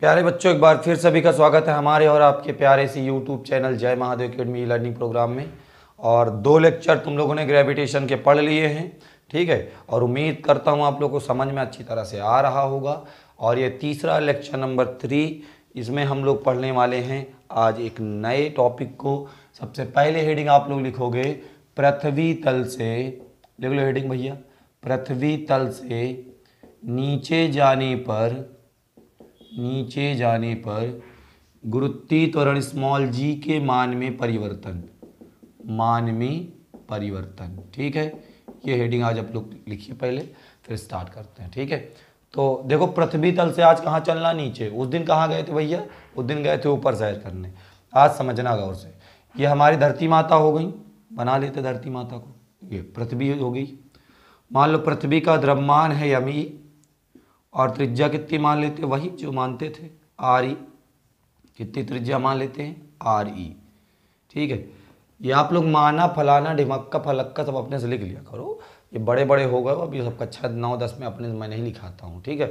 प्यारे बच्चों एक बार फिर सभी का स्वागत है हमारे और आपके प्यारे से यूट्यूब चैनल जय महादेव अकेडमी लर्निंग प्रोग्राम में और दो लेक्चर तुम लोगों ने ग्रेविटेशन के पढ़ लिए हैं ठीक है और उम्मीद करता हूँ आप लोग को समझ में अच्छी तरह से आ रहा होगा और ये तीसरा लेक्चर नंबर थ्री इसमें हम लोग पढ़ने वाले हैं आज एक नए टॉपिक को सबसे पहले हेडिंग आप लोग लिखोगे पृथ्वी तल से लिख लो हेडिंग भैया पृथ्वी तल से नीचे जाने पर नीचे जाने पर गुरुत्वी त्वरण स्मॉल जी के मान में परिवर्तन मान में परिवर्तन ठीक है ये हेडिंग आज आप लोग लिखिए पहले फिर स्टार्ट करते हैं ठीक है तो देखो पृथ्वी तल से आज कहाँ चलना नीचे उस दिन कहाँ गए थे भैया उस दिन गए थे ऊपर सैर करने आज समझना गौर से ये हमारी धरती माता हो गई बना लेते धरती माता को ये पृथ्वी हो गई मान लो पृथ्वी का द्रव्यमान है यमी और त्रिज्या कितनी मान लेते वही जो मानते थे आर ई कितनी त्रिज्या मान लेते हैं आर ई ठीक है ये आप लोग माना फलाना ढिमक्का फलक्का सब अपने से लिख लिया करो ये बड़े बड़े हो गए अभी सबका कक्षा नौ दस में अपने मैं नहीं लिखाता हूँ ठीक है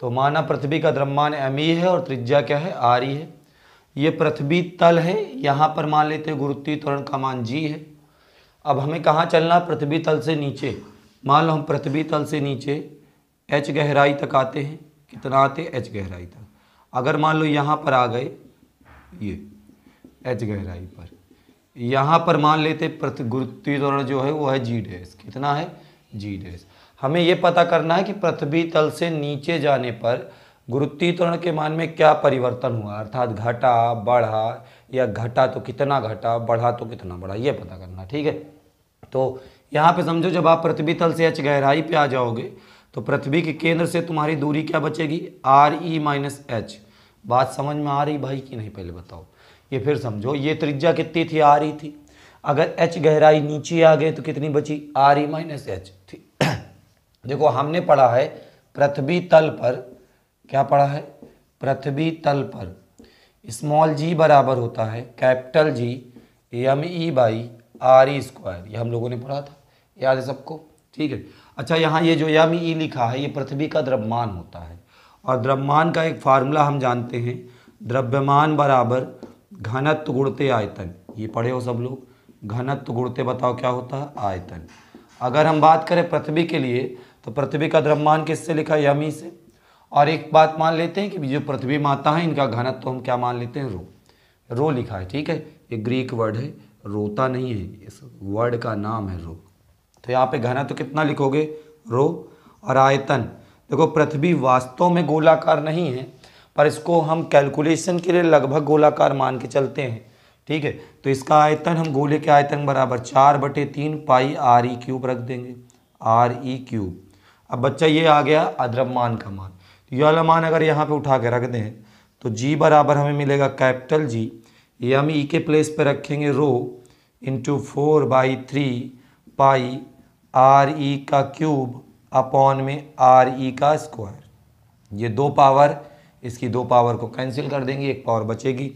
तो माना पृथ्वी का द्रव्यमान एम ई है और त्रिज्या क्या है आर ई है ये पृथ्वी तल है यहाँ पर मान लेते हैं गुरुत्वीय त्वरण का मान जी है अब हमें कहाँ चलना पृथ्वी तल से नीचे मान लो हम पृथ्वी तल से नीचे एच गहराई तक आते हैं कितना आते हैं एच गहराई तक अगर मान लो यहाँ पर आ गए ये एच गहराई पर यहाँ पर मान लेते प्रति गुरुत्वीकरण त्वरण जो है वो है जी डैश कितना है जी डैश हमें ये पता करना है कि पृथ्वी तल से नीचे जाने पर गुरुत्वीकरण के मान में क्या परिवर्तन हुआ अर्थात घटा बढ़ा या घटा तो कितना घटा बढ़ा तो कितना बढ़ा ये पता करना ठीक है तो यहाँ पे समझो जब आप पृथ्वी तल से एच गहराई पे आ जाओगे तो पृथ्वी के केंद्र से तुम्हारी दूरी क्या बचेगी आर ई माइनस एच बात समझ में आ रही भाई कि नहीं पहले बताओ ये फिर समझो ये त्रिज्या कितनी थी आर ई e थी अगर एच गहराई नीचे आ गए तो कितनी बची आर ई माइनस एच थी देखो हमने पढ़ा है पृथ्वी तल पर क्या पढ़ा है पृथ्वी तल पर स्मॉल जी बराबर होता है capital G M e by R e square ये हम लोगों ने पढ़ा था याद है सबको ठीक है अच्छा यहाँ ये जो यम ई लिखा है ये पृथ्वी का द्रव्यमान होता है और द्रव्यमान का एक फार्मूला हम जानते हैं द्रव्यमान बराबर घनत्व गुणते आयतन ये पढ़े हो सब लोग घनत्व गुणते बताओ क्या होता है आयतन अगर हम बात करें पृथ्वी के लिए तो पृथ्वी का द्रव्यमान किससे लिखा यमी से और एक बात मान लेते हैं कि जो पृथ्वी माता है इनका घनत्व तो हम क्या मान लेते हैं रो रो लिखा है ठीक है ये ग्रीक वर्ड है रोता नहीं है इस वर्ड का नाम है रो तो यहाँ पे घना तो कितना लिखोगे रो और आयतन देखो पृथ्वी वास्तव में गोलाकार नहीं है पर इसको हम कैलकुलेशन के लिए लगभग गोलाकार मान के चलते हैं ठीक है तो इसका आयतन हम गोले के आयतन बराबर चार बटे तीन पाई आर ई क्यूब रख देंगे आर ई क्यूब अब बच्चा ये आ गया अद्रव्यमान का मान तो ये वाला मान अगर यहाँ पे उठा के रख दें तो जी बराबर हमें मिलेगा कैपिटल जी ये हम ई के प्लेस पे रखेंगे rho into four by three pi R ई का क्यूब अपॉन में आर ई का स्क्वायर ये दो पावर इसकी दो पावर को कैंसिल कर देंगे एक पावर बचेगी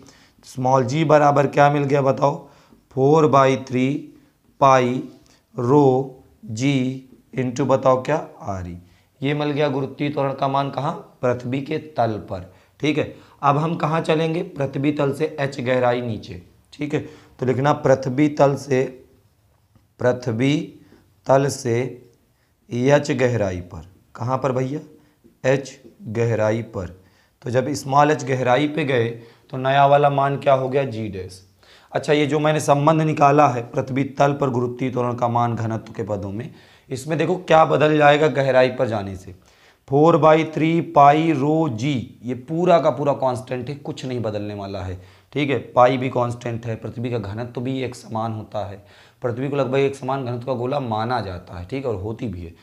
स्मॉल जी बराबर क्या मिल गया बताओ four by three pi rho g into बताओ क्या आर ई ये मिल गया गुरुत्वीय त्वरण का मान कहाँ पृथ्वी के तल पर ठीक है अब हम कहाँ चलेंगे पृथ्वी तल से एच गहराई नीचे ठीक है तो लिखना पृथ्वी तल से पृथ्वी तल से एच गहराई पर कहाँ पर भैया एच गहराई पर तो जब स्मॉल एच गहराई पे गए तो नया वाला मान क्या हो गया जी डैस अच्छा ये जो मैंने संबंध निकाला है पृथ्वी तल पर गुरुत्वीय त्वरण का मान घनत्व के पदों में इसमें देखो क्या बदल जाएगा गहराई पर जाने से four by three pi rho g ये पूरा का पूरा कांस्टेंट है कुछ नहीं बदलने वाला है ठीक है पाई भी कांस्टेंट है पृथ्वी का घनत्व भी एक समान होता है पृथ्वी को लगभग एक समान घनत्व का गोला माना जाता है ठीक है और होती भी है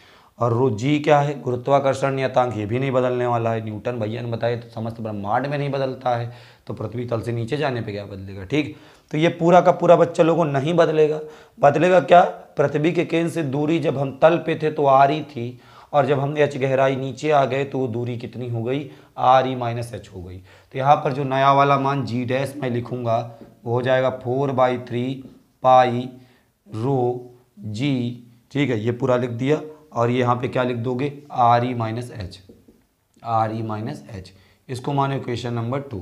और रो जी क्या है गुरुत्वाकर्षण नियतांक ये भी नहीं बदलने वाला है न्यूटन भैया ने बताया तो समस्त ब्रह्मांड में नहीं बदलता है तो पृथ्वी तल से नीचे जाने पे क्या बदलेगा ठीक तो ये पूरा का पूरा बच्चा लोगों नहीं बदलेगा बदलेगा क्या पृथ्वी के केंद्र से दूरी जब हम तल पे थे तो आ रही थी और जब हम एच गहराई नीचे आ गए तो वो दूरी कितनी हो गई आर ई माइनस एच हो गई यहाँ पर जो नया वाला मान जी डैश मैं लिखूँगा वो हो जाएगा four by three pi rho g ठीक है ये पूरा लिख दिया और ये यहाँ पे क्या लिख दोगे आर ई माइनस एच आर ई माइनस एच इसको मानो इक्वेशन नंबर टू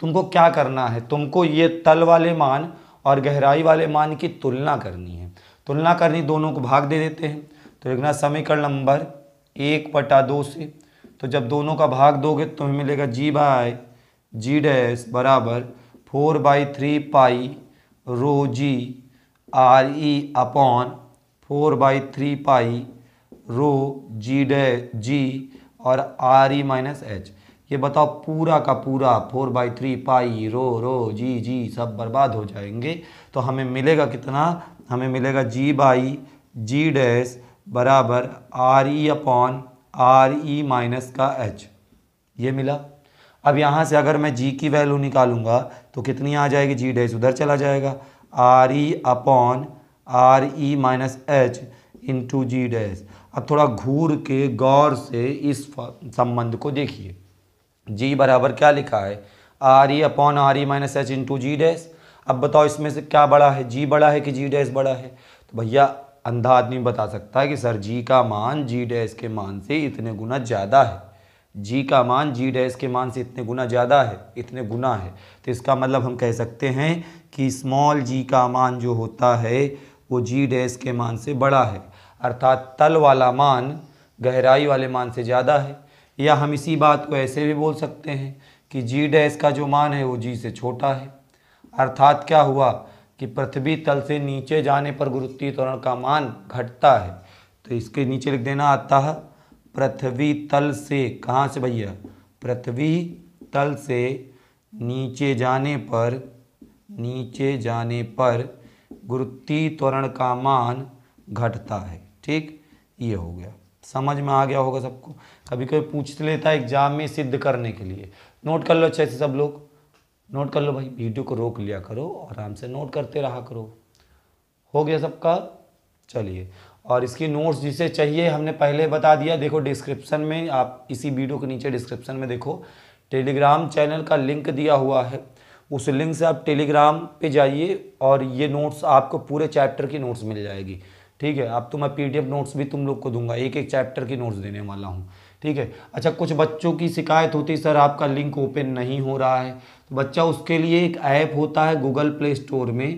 तुमको क्या करना है तुमको ये तल वाले मान और गहराई वाले मान की तुलना करनी है तुलना करनी दोनों को भाग दे देते हैं तो लिखना समीकरण नंबर एक बटा दो से तो जब दोनों का भाग दोगे तुम्हें मिलेगा जी बाय जी डैश बराबर four by three pi rho g R E upon four by three pi rho g d g और आर ई माइनस एच ये बताओ पूरा का पूरा four by three pi rho rho g g सब बर्बाद हो जाएंगे तो हमें मिलेगा कितना हमें मिलेगा जी बाई जी डैश बराबर आर ई अपॉन आर ई माइनस का एच ये मिला अब यहाँ से अगर मैं जी की वैल्यू निकालूंगा तो कितनी आ जाएगी जी डैश उधर चला जाएगा आर ई अपॉन आर ई minus h into g dash अब थोड़ा घूर के गौर से इस संबंध को देखिए जी बराबर क्या लिखा है आर ई अपॉन आर ई minus h into g dash अब बताओ इसमें से क्या बड़ा है जी बड़ा है कि जी डैश बड़ा है तो भैया अंधा आदमी बता सकता है कि सर जी का मान जी डैश के मान से इतने गुना ज़्यादा है जी का मान जी डैश के मान से इतने गुना ज़्यादा है इतने गुना है तो इसका मतलब हम कह सकते हैं कि स्मॉल जी का मान जो होता है वो जी डैश के मान से बड़ा है अर्थात तल वाला मान गहराई वाले मान से ज़्यादा है या हम इसी बात को ऐसे भी बोल सकते हैं कि जी डैश का जो मान है वो जी से छोटा है अर्थात क्या हुआ कि पृथ्वी तल से नीचे जाने पर गुरुत्वीय त्वरण का मान घटता है तो इसके नीचे लिख देना आता है पृथ्वी तल से कहाँ से भैया पृथ्वी तल से नीचे जाने पर नीचे जाने पर गुरुत्वीय त्वरण का मान घटता है ठीक ये हो गया समझ में आ गया होगा सबको कभी कभी पूछ लेता है एग्जाम में सिद्ध करने के लिए नोट कर लो अच्छे से सब लोग नोट कर लो भाई वीडियो को रोक लिया करो आराम से नोट करते रहा करो हो गया सबका चलिए और इसकी नोट्स जिसे चाहिए हमने पहले बता दिया देखो डिस्क्रिप्शन में आप इसी वीडियो के नीचे डिस्क्रिप्शन में देखो टेलीग्राम चैनल का लिंक दिया हुआ है उस लिंक से आप टेलीग्राम पे जाइए और ये नोट्स आपको पूरे चैप्टर की नोट्स मिल जाएगी ठीक है अब तो मैं पी नोट्स भी तुम लोग को दूंगा एक एक चैप्टर की नोट्स देने वाला हूँ ठीक है अच्छा कुछ बच्चों की शिकायत होती सर आपका लिंक ओपन नहीं हो रहा है तो बच्चा उसके लिए एक ऐप होता है गूगल प्ले स्टोर में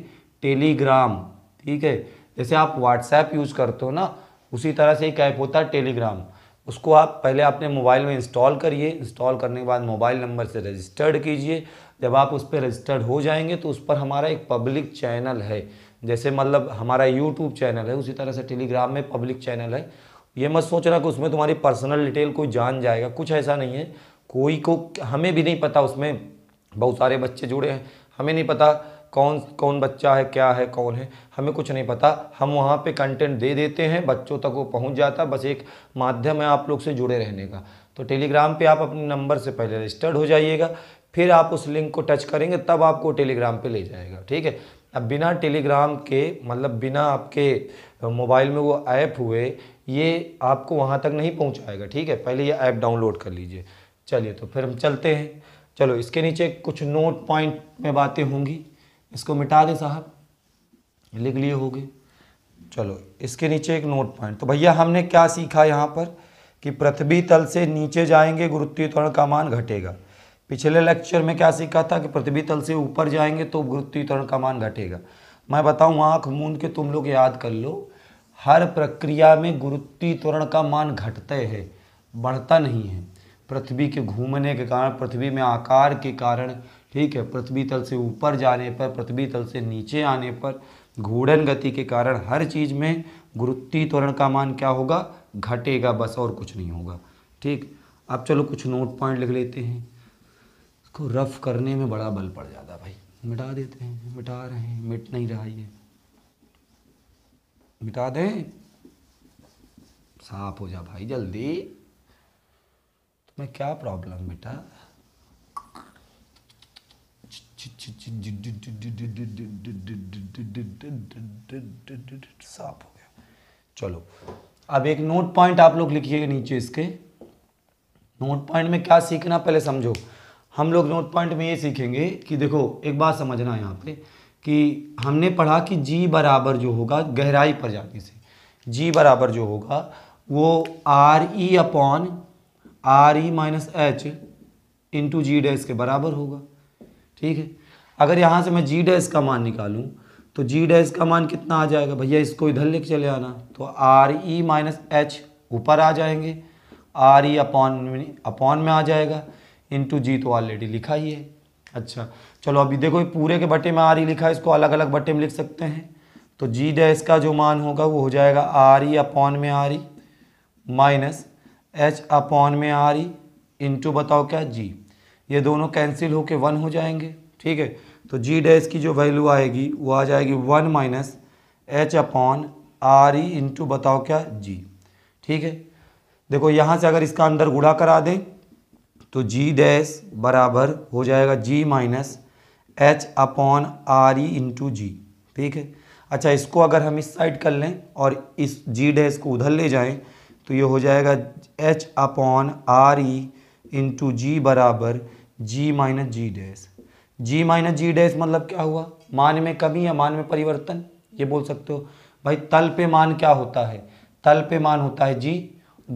टेलीग्राम ठीक है जैसे आप व्हाट्सएप यूज़ करते हो ना उसी तरह से एक ऐप होता है टेलीग्राम उसको आप पहले अपने मोबाइल में इंस्टॉल करिए इंस्टॉल करने के बाद मोबाइल नंबर से रजिस्टर्ड कीजिए जब आप उस पर रजिस्टर्ड हो जाएंगे तो उस पर हमारा एक पब्लिक चैनल है जैसे मतलब हमारा यूट्यूब चैनल है उसी तरह से टेलीग्राम में पब्लिक चैनल है ये मत सोचना कि उसमें तुम्हारी पर्सनल डिटेल कोई जान जाएगा कुछ ऐसा नहीं है कोई को हमें भी नहीं पता उसमें बहुत सारे बच्चे जुड़े हैं हमें नहीं पता कौन कौन बच्चा है क्या है कौन है हमें कुछ नहीं पता हम वहाँ पे कंटेंट दे देते हैं बच्चों तक वो पहुँच जाता है बस एक माध्यम है आप लोग से जुड़े रहने का तो टेलीग्राम पे आप अपने नंबर से पहले रजिस्टर्ड हो जाइएगा फिर आप उस लिंक को टच करेंगे तब आपको टेलीग्राम पर ले जाएगा ठीक है अब बिना टेलीग्राम के मतलब बिना आपके मोबाइल में वो ऐप हुए ये आपको वहाँ तक नहीं पहुँचाएगा ठीक है पहले ये ऐप डाउनलोड कर लीजिए चलिए तो फिर हम चलते हैं चलो इसके नीचे कुछ नोट पॉइंट में बातें होंगी इसको मिटा दें साहब लिख लिए होगे चलो इसके नीचे एक नोट पॉइंट तो भैया हमने क्या सीखा यहाँ पर कि पृथ्वी तल से नीचे जाएंगे गुरुत्वीय त्वरण का मान घटेगा पिछले लेक्चर में क्या सीखा था कि पृथ्वी तल से ऊपर जाएंगे तो गुरुत्वीय त्वरण का मान घटेगा मैं बताऊँ आँख मूंद के तुम लोग याद कर लो हर प्रक्रिया में गुरुत्वीय त्वरण का मान घटते है बढ़ता नहीं है पृथ्वी के घूमने के कारण पृथ्वी में आकार के कारण ठीक है पृथ्वी तल से ऊपर जाने पर पृथ्वी तल से नीचे आने पर घूर्णन गति के कारण हर चीज़ में गुरुत्वीय त्वरण का मान क्या होगा घटेगा बस और कुछ नहीं होगा ठीक अब चलो कुछ नोट पॉइंट लिख लेते हैं इसको रफ करने में बड़ा बल पड़ जाता भाई मिटा देते हैं मिटा रहे हैं मिट नहीं रहा ये मिटा दें साफ हो जा भाई जल्दी तुम्हें तो क्या प्रॉब्लम बेटा साफ हो गया चलो अब एक नोट पॉइंट आप लोग लिखिएगा नीचे इसके नोट पॉइंट में क्या सीखना पहले समझो हम लोग नोट पॉइंट में ये सीखेंगे कि देखो एक बात समझना यहाँ पे कि हमने पढ़ा कि जी बराबर जो होगा गहराई पर जाने से जी बराबर जो होगा वो आर ई अपॉन आर ई minus h into g dash के बराबर होगा ठीक है अगर यहाँ से मैं जी डैस का मान निकालूँ तो जी डैस का मान कितना आ जाएगा भैया इसको इधर लिख चले आना तो आर ई माइनस एच ऊपर आ जाएंगे आर ई अपॉन अपॉन में आ जाएगा इंटू जी तो ऑलरेडी लिखा ही है अच्छा चलो अभी देखो पूरे के बटे में आर ई e लिखा है इसको अलग अलग बटे में लिख सकते हैं तो जी डैस का जो मान होगा वो हो जाएगा आर ई अपॉन में आर ई माइनस एच अपॉन में आर ई इंटू बताओ क्या जी ये दोनों कैंसिल होके वन हो जाएंगे ठीक है तो जी डैश की जो वैल्यू आएगी वो आ जाएगी one minus H upon R ई इंटू बताओ क्या जी ठीक है देखो यहाँ से अगर इसका अंदर गुड़ा करा दें तो जी डैश बराबर हो जाएगा g minus H upon R ई इंटू जी ठीक है अच्छा इसको अगर हम इस साइड कर लें और इस जी डैश को उधर ले जाएं तो ये हो जाएगा एच अपॉन आर ई इंटू जी बराबर g minus g dash g minus g dash मतलब क्या हुआ मान में कमी या मान में परिवर्तन ये बोल सकते हो भाई तल पे मान क्या होता है तल पे मान होता है जी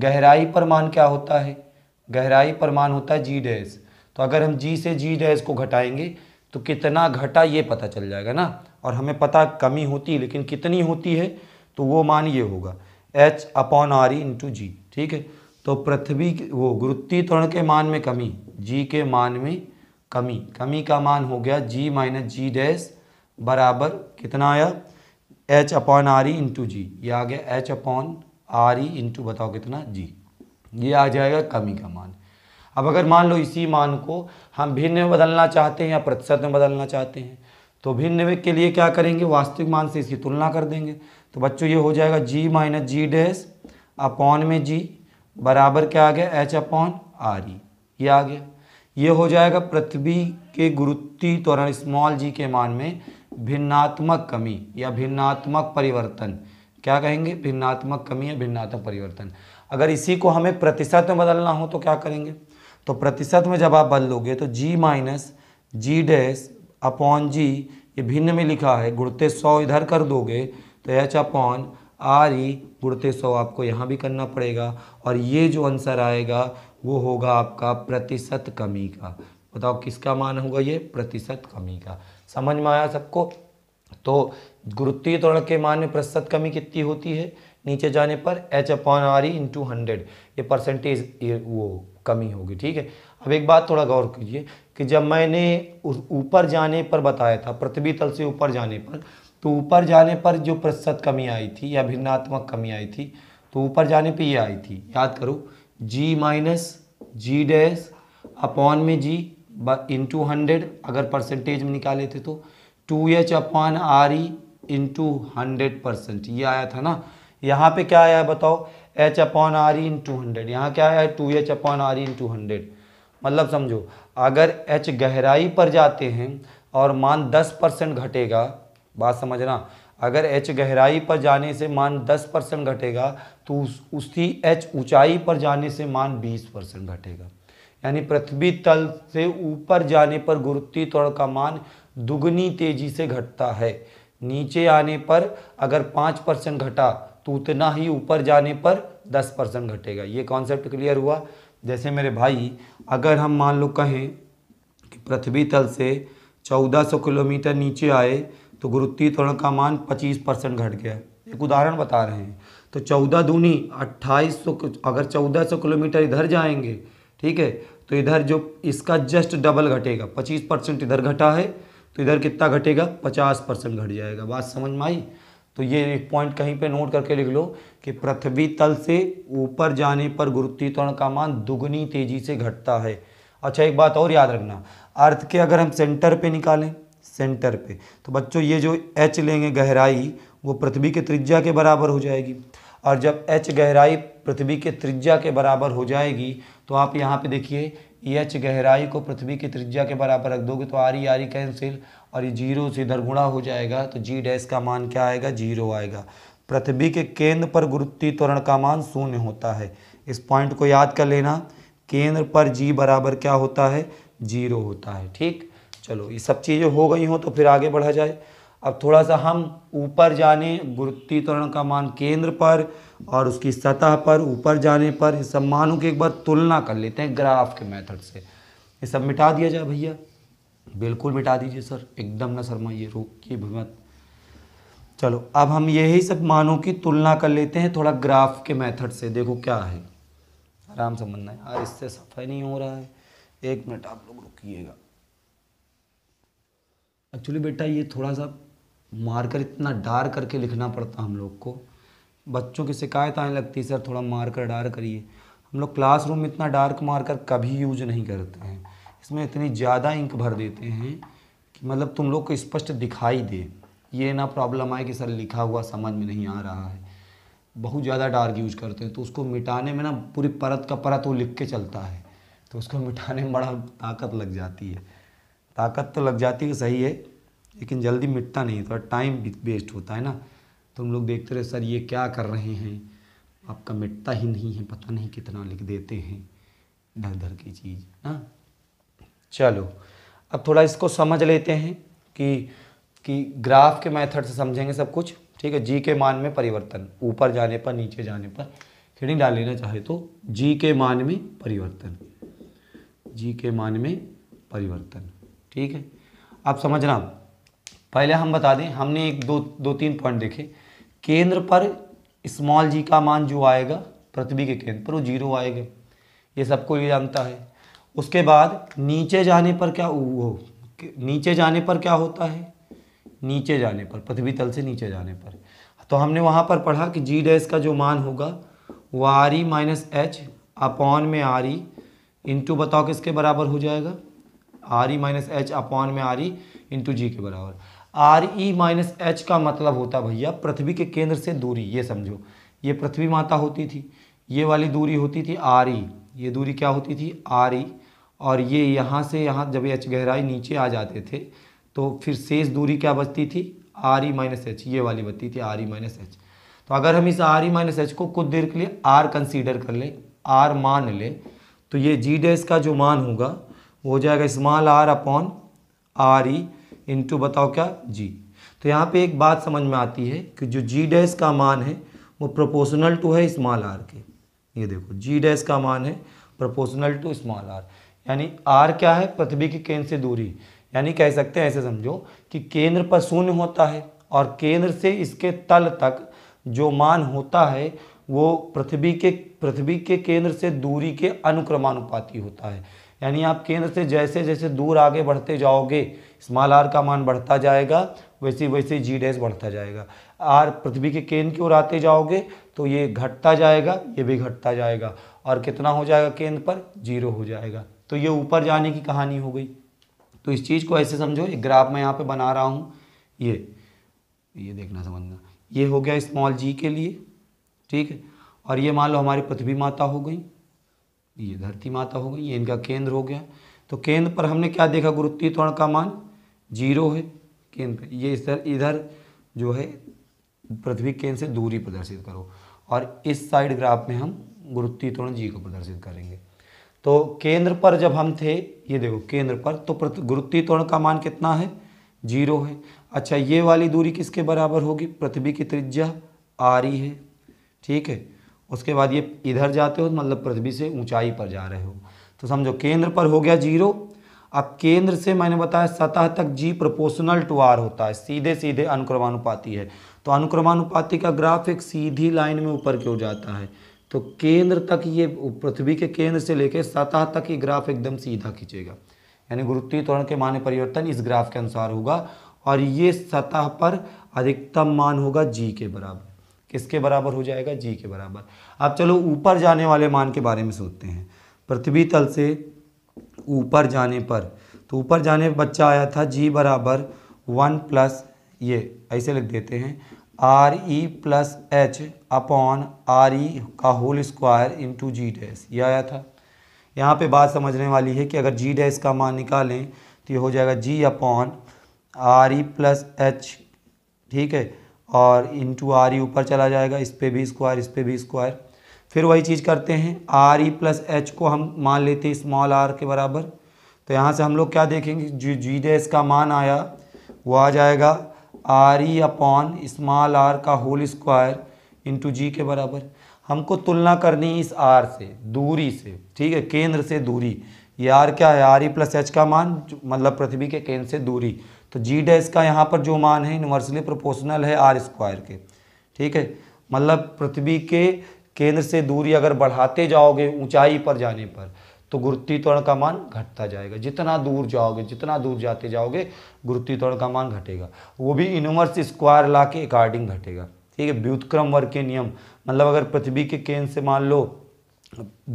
गहराई पर मान क्या होता है गहराई पर मान होता है जी डैस तो अगर हम जी से जी डैस को घटाएंगे तो कितना घटा ये पता चल जाएगा ना और हमें पता कमी होती है लेकिन कितनी होती है तो वो मान ये होगा एच अपॉन आर ई इंटू जी ठीक है तो पृथ्वी वो गुरुत्वीय त्वरण के मान में कमी जी के मान में कमी कमी का मान हो गया जी माइनस जी डैश बराबर कितना आया एच अपॉन आर ई इंटू जी ये आ गया एच अपॉन आर ई इंटू बताओ कितना जी ये आ जाएगा कमी का मान अब अगर मान लो इसी मान को हम भिन्न में बदलना चाहते हैं या प्रतिशत में बदलना चाहते हैं तो भिन्न के लिए क्या करेंगे वास्तविक मान से इसकी तुलना कर देंगे तो बच्चों ये हो जाएगा g minus g dash upon में जी बराबर क्या आ गया एच अपॉन आर ई ये आ गया ये हो जाएगा पृथ्वी के गुरुत्वीय त्वरण स्मॉल जी के मान में भिन्नात्मक कमी या भिन्नात्मक परिवर्तन क्या कहेंगे भिन्नात्मक कमी या भिन्नात्मक परिवर्तन अगर इसी को हमें प्रतिशत में बदलना हो तो क्या करेंगे तो प्रतिशत में जब आप बदलोगे तो g minus g dash upon g ये भिन्न में लिखा है गुड़ते सौ इधर कर दोगे तो एच अपॉन आर ई गुड़ते सौ आपको यहाँ भी करना पड़ेगा और ये जो आंसर आएगा वो होगा आपका प्रतिशत कमी का बताओ किसका मान होगा ये प्रतिशत कमी का समझ में आया सबको तो गुरुत्वीय त्वरण के मान में प्रतिशत कमी कितनी होती है नीचे जाने पर एच अपॉन आर ई इंटू हंड्रेड ये परसेंटेज ये वो कमी होगी ठीक है अब एक बात थोड़ा गौर कीजिए कि जब मैंने ऊपर जाने पर बताया था पृथ्वी तल से ऊपर जाने पर तो ऊपर जाने पर जो प्रतिशत कमी आई थी या भिन्नात्मक कमी आई थी तो ऊपर जाने पर ये आई थी याद करूँ g minus g dash upon में जी इन टू हंड्रेड अगर परसेंटेज में निकाले थे तो two H upon R E into hundred percent ये आया था ना यहाँ पे क्या आया है बताओ H upon R E into hundred यहाँ क्या आया है two H upon R E into hundred मतलब समझो अगर एच गहराई पर जाते हैं और मान दस परसेंट घटेगा बात समझना अगर एच गहराई पर जाने से मान 10 परसेंट घटेगा तो उस उसकी एच ऊंचाई पर जाने से मान 20 परसेंट घटेगा यानी पृथ्वी तल से ऊपर जाने पर गुरुत्वीय त्वरण का मान दुगनी तेजी से घटता है नीचे आने पर अगर पाँच परसेंट घटा तो उतना ही ऊपर जाने पर दस परसेंट घटेगा ये कॉन्सेप्ट क्लियर हुआ जैसे मेरे भाई अगर हम मान लो कहें कि पृथ्वी तल से चौदह सौ किलोमीटर नीचे आए तो गुरुत्वीय त्वरण का मान 25 परसेंट घट गया एक उदाहरण बता रहे हैं तो चौदह दूनी अट्ठाईस सौ अगर चौदह सौ किलोमीटर इधर जाएंगे ठीक है तो इधर जो इसका जस्ट डबल घटेगा पच्चीस परसेंट इधर घटा है तो इधर कितना घटेगा पचास परसेंट घट जाएगा बात समझ में आई तो ये एक पॉइंट कहीं पे नोट करके लिख लो कि पृथ्वी तल से ऊपर जाने पर गुरुत्वीय त्वरण का मान दुगुनी तेजी से घटता है अच्छा एक बात और याद रखना अर्थ के अगर हम सेंटर पे निकालें सेंटर पे तो बच्चों ये जो एच लेंगे गहराई वो पृथ्वी के त्रिज्या के बराबर हो जाएगी और जब एच गहराई पृथ्वी के त्रिज्या के बराबर हो जाएगी तो आप यहाँ पे देखिए एच गहराई को पृथ्वी के त्रिज्या के बराबर रख दोगे तो आरी आरी कैंसिल और ये जीरो से इधर गुणा हो जाएगा तो जी डैस का मान क्या आएगा जीरो आएगा पृथ्वी के केंद्र पर गुरुत्वीय त्वरण का मान शून्य होता है इस पॉइंट को याद कर लेना केंद्र पर जी बराबर क्या होता है जीरो होता है ठीक चलो ये सब चीज़ें हो गई हों तो फिर आगे बढ़ा जाए अब थोड़ा सा हम ऊपर जाने गुरुत्वीकरण का मान केंद्र पर और उसकी सतह पर ऊपर जाने पर इन सब मानों की एक बार तुलना कर लेते हैं ग्राफ के मेथड से ये सब मिटा दिया जाए भैया बिल्कुल मिटा दीजिए सर एकदम ना शर्माइए रोकिए भी मत चलो अब हम यही सब मानों की तुलना कर लेते हैं थोड़ा ग्राफ के मेथड से देखो क्या है आराम से बनना है यार इससे सफाई नहीं हो रहा है एक मिनट आप लोग रुकीेगा एक्चुअली बेटा ये थोड़ा सा मार्कर इतना डार करके लिखना पड़ता हम लोग को बच्चों की शिकायत आने लगती है सर थोड़ा मार्कर डार करिए हम लोग क्लासरूम में इतना डार्क मार्कर कभी यूज नहीं करते हैं इसमें इतनी ज़्यादा इंक भर देते हैं कि मतलब तुम लोग को स्पष्ट दिखाई दे ये ना प्रॉब्लम आए कि सर लिखा हुआ समझ में नहीं आ रहा है बहुत ज़्यादा डार्क यूज करते हैं तो उसको मिटाने में ना पूरी परत का परत वो लिख के चलता है तो उसको मिटाने में बड़ा ताकत लग जाती है ताकत तो लग जाती है सही है लेकिन जल्दी मिटता नहीं थोड़ा टाइम वेस्ट होता है ना तुम लोग देखते रहे सर ये क्या कर रहे हैं आपका मिटता ही नहीं है पता नहीं कितना लिख देते हैं धर धर की चीज़ ना चलो अब थोड़ा इसको समझ लेते हैं कि कि ग्राफ के मेथड से समझेंगे सब कुछ ठीक है जी के मान में परिवर्तन ऊपर जाने पर नीचे जाने पर हेडिंग डाल लेना चाहे तो जी के मान में परिवर्तन जी के मान में परिवर्तन ठीक है आप समझना पहले हम बता दें हमने एक दो दो तीन पॉइंट देखे केंद्र पर स्मॉल जी का मान जो आएगा पृथ्वी के केंद्र पर वो जीरो आएगा ये सबको ये जानता है उसके बाद नीचे जाने पर क्या वो नीचे जाने पर क्या होता है नीचे जाने पर पृथ्वी तल से नीचे जाने पर तो हमने वहाँ पर पढ़ा कि जी डैस का जो मान होगा वो आर ई माइनस एच अपॉन में आर ई इंटू बताओ किसके बराबर हो जाएगा आर ई माइनस एच अपॉन में आर ई इंटू जी के बराबर आर ई माइनस एच का मतलब होता भैया पृथ्वी के केंद्र से दूरी ये समझो ये पृथ्वी माता होती थी ये वाली दूरी होती थी आर ई e। ये दूरी क्या होती थी आर ई e। और ये यहाँ से यहाँ जब एच गहराई नीचे आ जाते थे तो फिर शेष दूरी क्या बचती थी आर ई माइनस एच ये वाली बचती थी आर ई माइनस एच तो अगर हम इस आर ई माइनस एच को कुछ देर के लिए आर कंसीडर कर लें आर मान लें तो ये जी डैश का जो मान होगा वो हो जाएगा स्मॉल आर अपॉन आर ई इंटू बताओ क्या जी तो यहाँ पे एक बात समझ में आती है कि जो जी डैश का मान है वो प्रोपोर्शनल टू है स्मॉल आर के ये देखो जी डैश का मान है प्रोपोर्शनल टू स्मॉल आर यानी आर क्या है पृथ्वी के केंद्र से दूरी यानी कह सकते हैं ऐसे समझो कि केंद्र पर शून्य होता है और केंद्र से इसके तल तक जो मान होता है वो पृथ्वी के पृथ्वी के केंद्र से दूरी के अनुक्रमानुपाती होता है यानी आप केंद्र से जैसे जैसे दूर आगे बढ़ते जाओगे स्मॉल आर का मान बढ़ता जाएगा वैसे वैसे जी डैश बढ़ता जाएगा आर पृथ्वी के केंद्र की ओर आते जाओगे तो ये घटता जाएगा ये भी घटता जाएगा और कितना हो जाएगा केंद्र पर जीरो हो जाएगा तो ये ऊपर जाने की कहानी हो गई तो इस चीज़ को ऐसे समझो एक ग्राफ मैं यहाँ पे बना रहा हूँ ये ये देखना समझना ये हो गया स्मॉल जी के लिए ठीक है और ये मान लो हमारी पृथ्वी माता हो गई ये धरती माता हो गई ये इनका केंद्र हो गया तो केंद्र पर हमने क्या देखा गुरुत्वीय त्वरण का मान जीरो है केंद्र पर ये इधर इधर जो है पृथ्वी केंद्र से दूरी प्रदर्शित करो और इस साइड ग्राफ में हम गुरुत्वीय त्वरण जी को प्रदर्शित करेंगे तो केंद्र पर जब हम थे ये देखो केंद्र पर तो गुरुत्वीय त्वरण का मान कितना है जीरो है अच्छा ये वाली दूरी किसके बराबर होगी पृथ्वी की त्रिज्या आरी है ठीक है उसके बाद ये इधर जाते हो मतलब पृथ्वी से ऊंचाई पर जा रहे हो तो समझो केंद्र पर हो गया जीरो अब केंद्र से मैंने बताया सतह तक जी प्रोपोर्शनल टू आर होता है सीधे सीधे अनुक्रमानुपाती है तो अनुक्रमानुपाति का ग्राफ एक सीधी लाइन में ऊपर क्यों जाता है तो केंद्र तक ये पृथ्वी के केंद्र से लेकर सतह तक ये ग्राफ एकदम सीधा खींचेगा यानी गुरुत्वीय त्वरण के मान परिवर्तन इस ग्राफ के अनुसार होगा और ये सतह पर अधिकतम मान होगा जी के बराबर किसके बराबर हो जाएगा जी के बराबर अब चलो ऊपर जाने वाले मान के बारे में सोचते हैं पृथ्वी तल से ऊपर जाने पर तो ऊपर जाने पर बच्चा आया था जी बराबर वन प्लस ये ऐसे लिख देते हैं R E plus H upon R ई का whole square into g dash ये आया था यहाँ पे बात समझने वाली है कि अगर जी डैस का मान निकालें तो ये हो जाएगा g upon R E plus H ठीक है और इंटू आर ई ऊपर चला जाएगा इस पर भी स्क्वायर इस पर भी स्क्वायर फिर वही चीज़ करते हैं आर ई प्लस एच को हम मान लेते हैं स्मॉल आर के बराबर तो यहाँ से हम लोग क्या देखेंगे जो जी डे का मान आया वो आ जाएगा आर ई अपॉन स्मॉल आर का होल स्क्वायर इंटू जी के बराबर हमको तुलना करनी इस आर से दूरी से ठीक है केंद्र से दूरी ये आर क्या है आर ई प्लस एच का मान मतलब पृथ्वी के केंद्र से दूरी तो जी डैश का यहाँ पर जो मान है यूनिवर्सली प्रोपोर्शनल है आर स्क्वायर के ठीक है मतलब पृथ्वी के केंद्र से दूरी अगर बढ़ाते जाओगे ऊंचाई पर जाने पर तो गुरुत्वीकरण का मान घटता जाएगा जितना दूर जाओगे जितना दूर जाते जाओगे गुरुत्वीकरण का मान घटेगा वो भी इनवर्स स्क्वायर ला के अकॉर्डिंग घटेगा ठीक है व्युतक्रम वर्ग के नियम मतलब अगर पृथ्वी के केंद्र से मान लो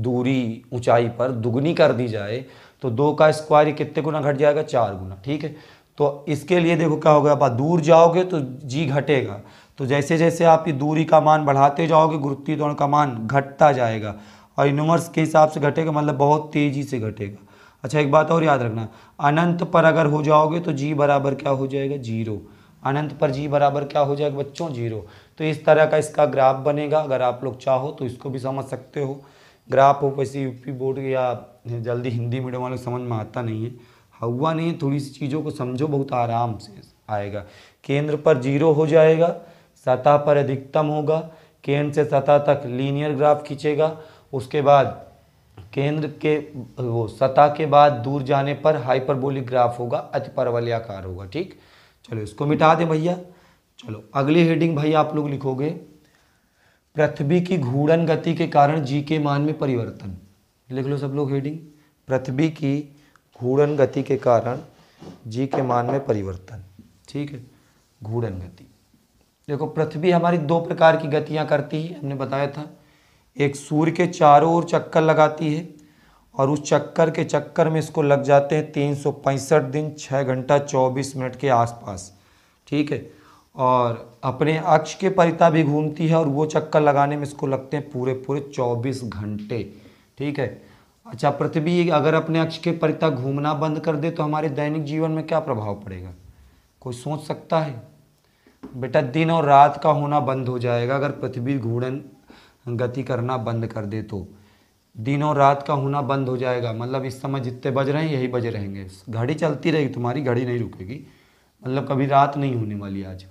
दूरी ऊंचाई पर दुगनी कर दी जाए तो दो का स्क्वायर कितने गुना घट जाएगा चार गुना ठीक है तो इसके लिए देखो क्या होगा आप दूर जाओगे तो जी घटेगा तो जैसे जैसे आप ये दूरी का मान बढ़ाते जाओगे गुरुत्वीय त्वरण का मान घटता जाएगा और यूनिवर्स के हिसाब से घटेगा मतलब बहुत तेज़ी से घटेगा अच्छा एक बात और याद रखना अनंत पर अगर हो जाओगे तो जी बराबर क्या हो जाएगा जीरो अनंत पर जी बराबर क्या हो जाएगा बच्चों जीरो तो इस तरह का इसका ग्राफ बनेगा अगर आप लोग चाहो तो इसको भी समझ सकते हो ग्राफ हो वैसे यूपी बोर्ड या जल्दी हिंदी मीडियम वालों समझ में आता नहीं है हुआ नहीं थोड़ी सी चीज़ों को समझो बहुत आराम से आएगा केंद्र पर जीरो हो जाएगा सतह पर अधिकतम होगा केंद्र से सतह तक लीनियर ग्राफ खींचेगा उसके बाद केंद्र के वो सतह के बाद दूर जाने पर हाइपरबोलिक ग्राफ होगा अति परवलयाकार होगा ठीक चलो इसको मिटा दें भैया चलो अगली हेडिंग भैया आप लोग लिखोगे पृथ्वी की घूर्णन गति के कारण जी के मान में परिवर्तन लिख लो सब लोग हेडिंग पृथ्वी की घूर्णन गति के कारण जी के मान में परिवर्तन ठीक है घूर्णन गति देखो पृथ्वी हमारी दो प्रकार की गतियाँ करती है हमने बताया था एक सूर्य के चारों ओर चक्कर लगाती है और उस चक्कर के चक्कर में इसको लग जाते हैं तीन दिन छः घंटा चौबीस मिनट के आसपास ठीक है और अपने अक्ष के परिता भी घूमती है और वो चक्कर लगाने में इसको लगते हैं पूरे पूरे 24 घंटे ठीक है अच्छा पृथ्वी अगर अपने अक्ष के परिता घूमना बंद कर दे तो हमारे दैनिक जीवन में क्या प्रभाव पड़ेगा कोई सोच सकता है बेटा दिन और रात का होना बंद हो जाएगा अगर पृथ्वी घूर्णन गति करना बंद कर दे तो दिन और रात का होना बंद हो जाएगा मतलब इस समय जितने बज रहे हैं यही बजे रहेंगे घड़ी चलती रहेगी तुम्हारी घड़ी नहीं रुकेगी मतलब कभी रात नहीं होने वाली आज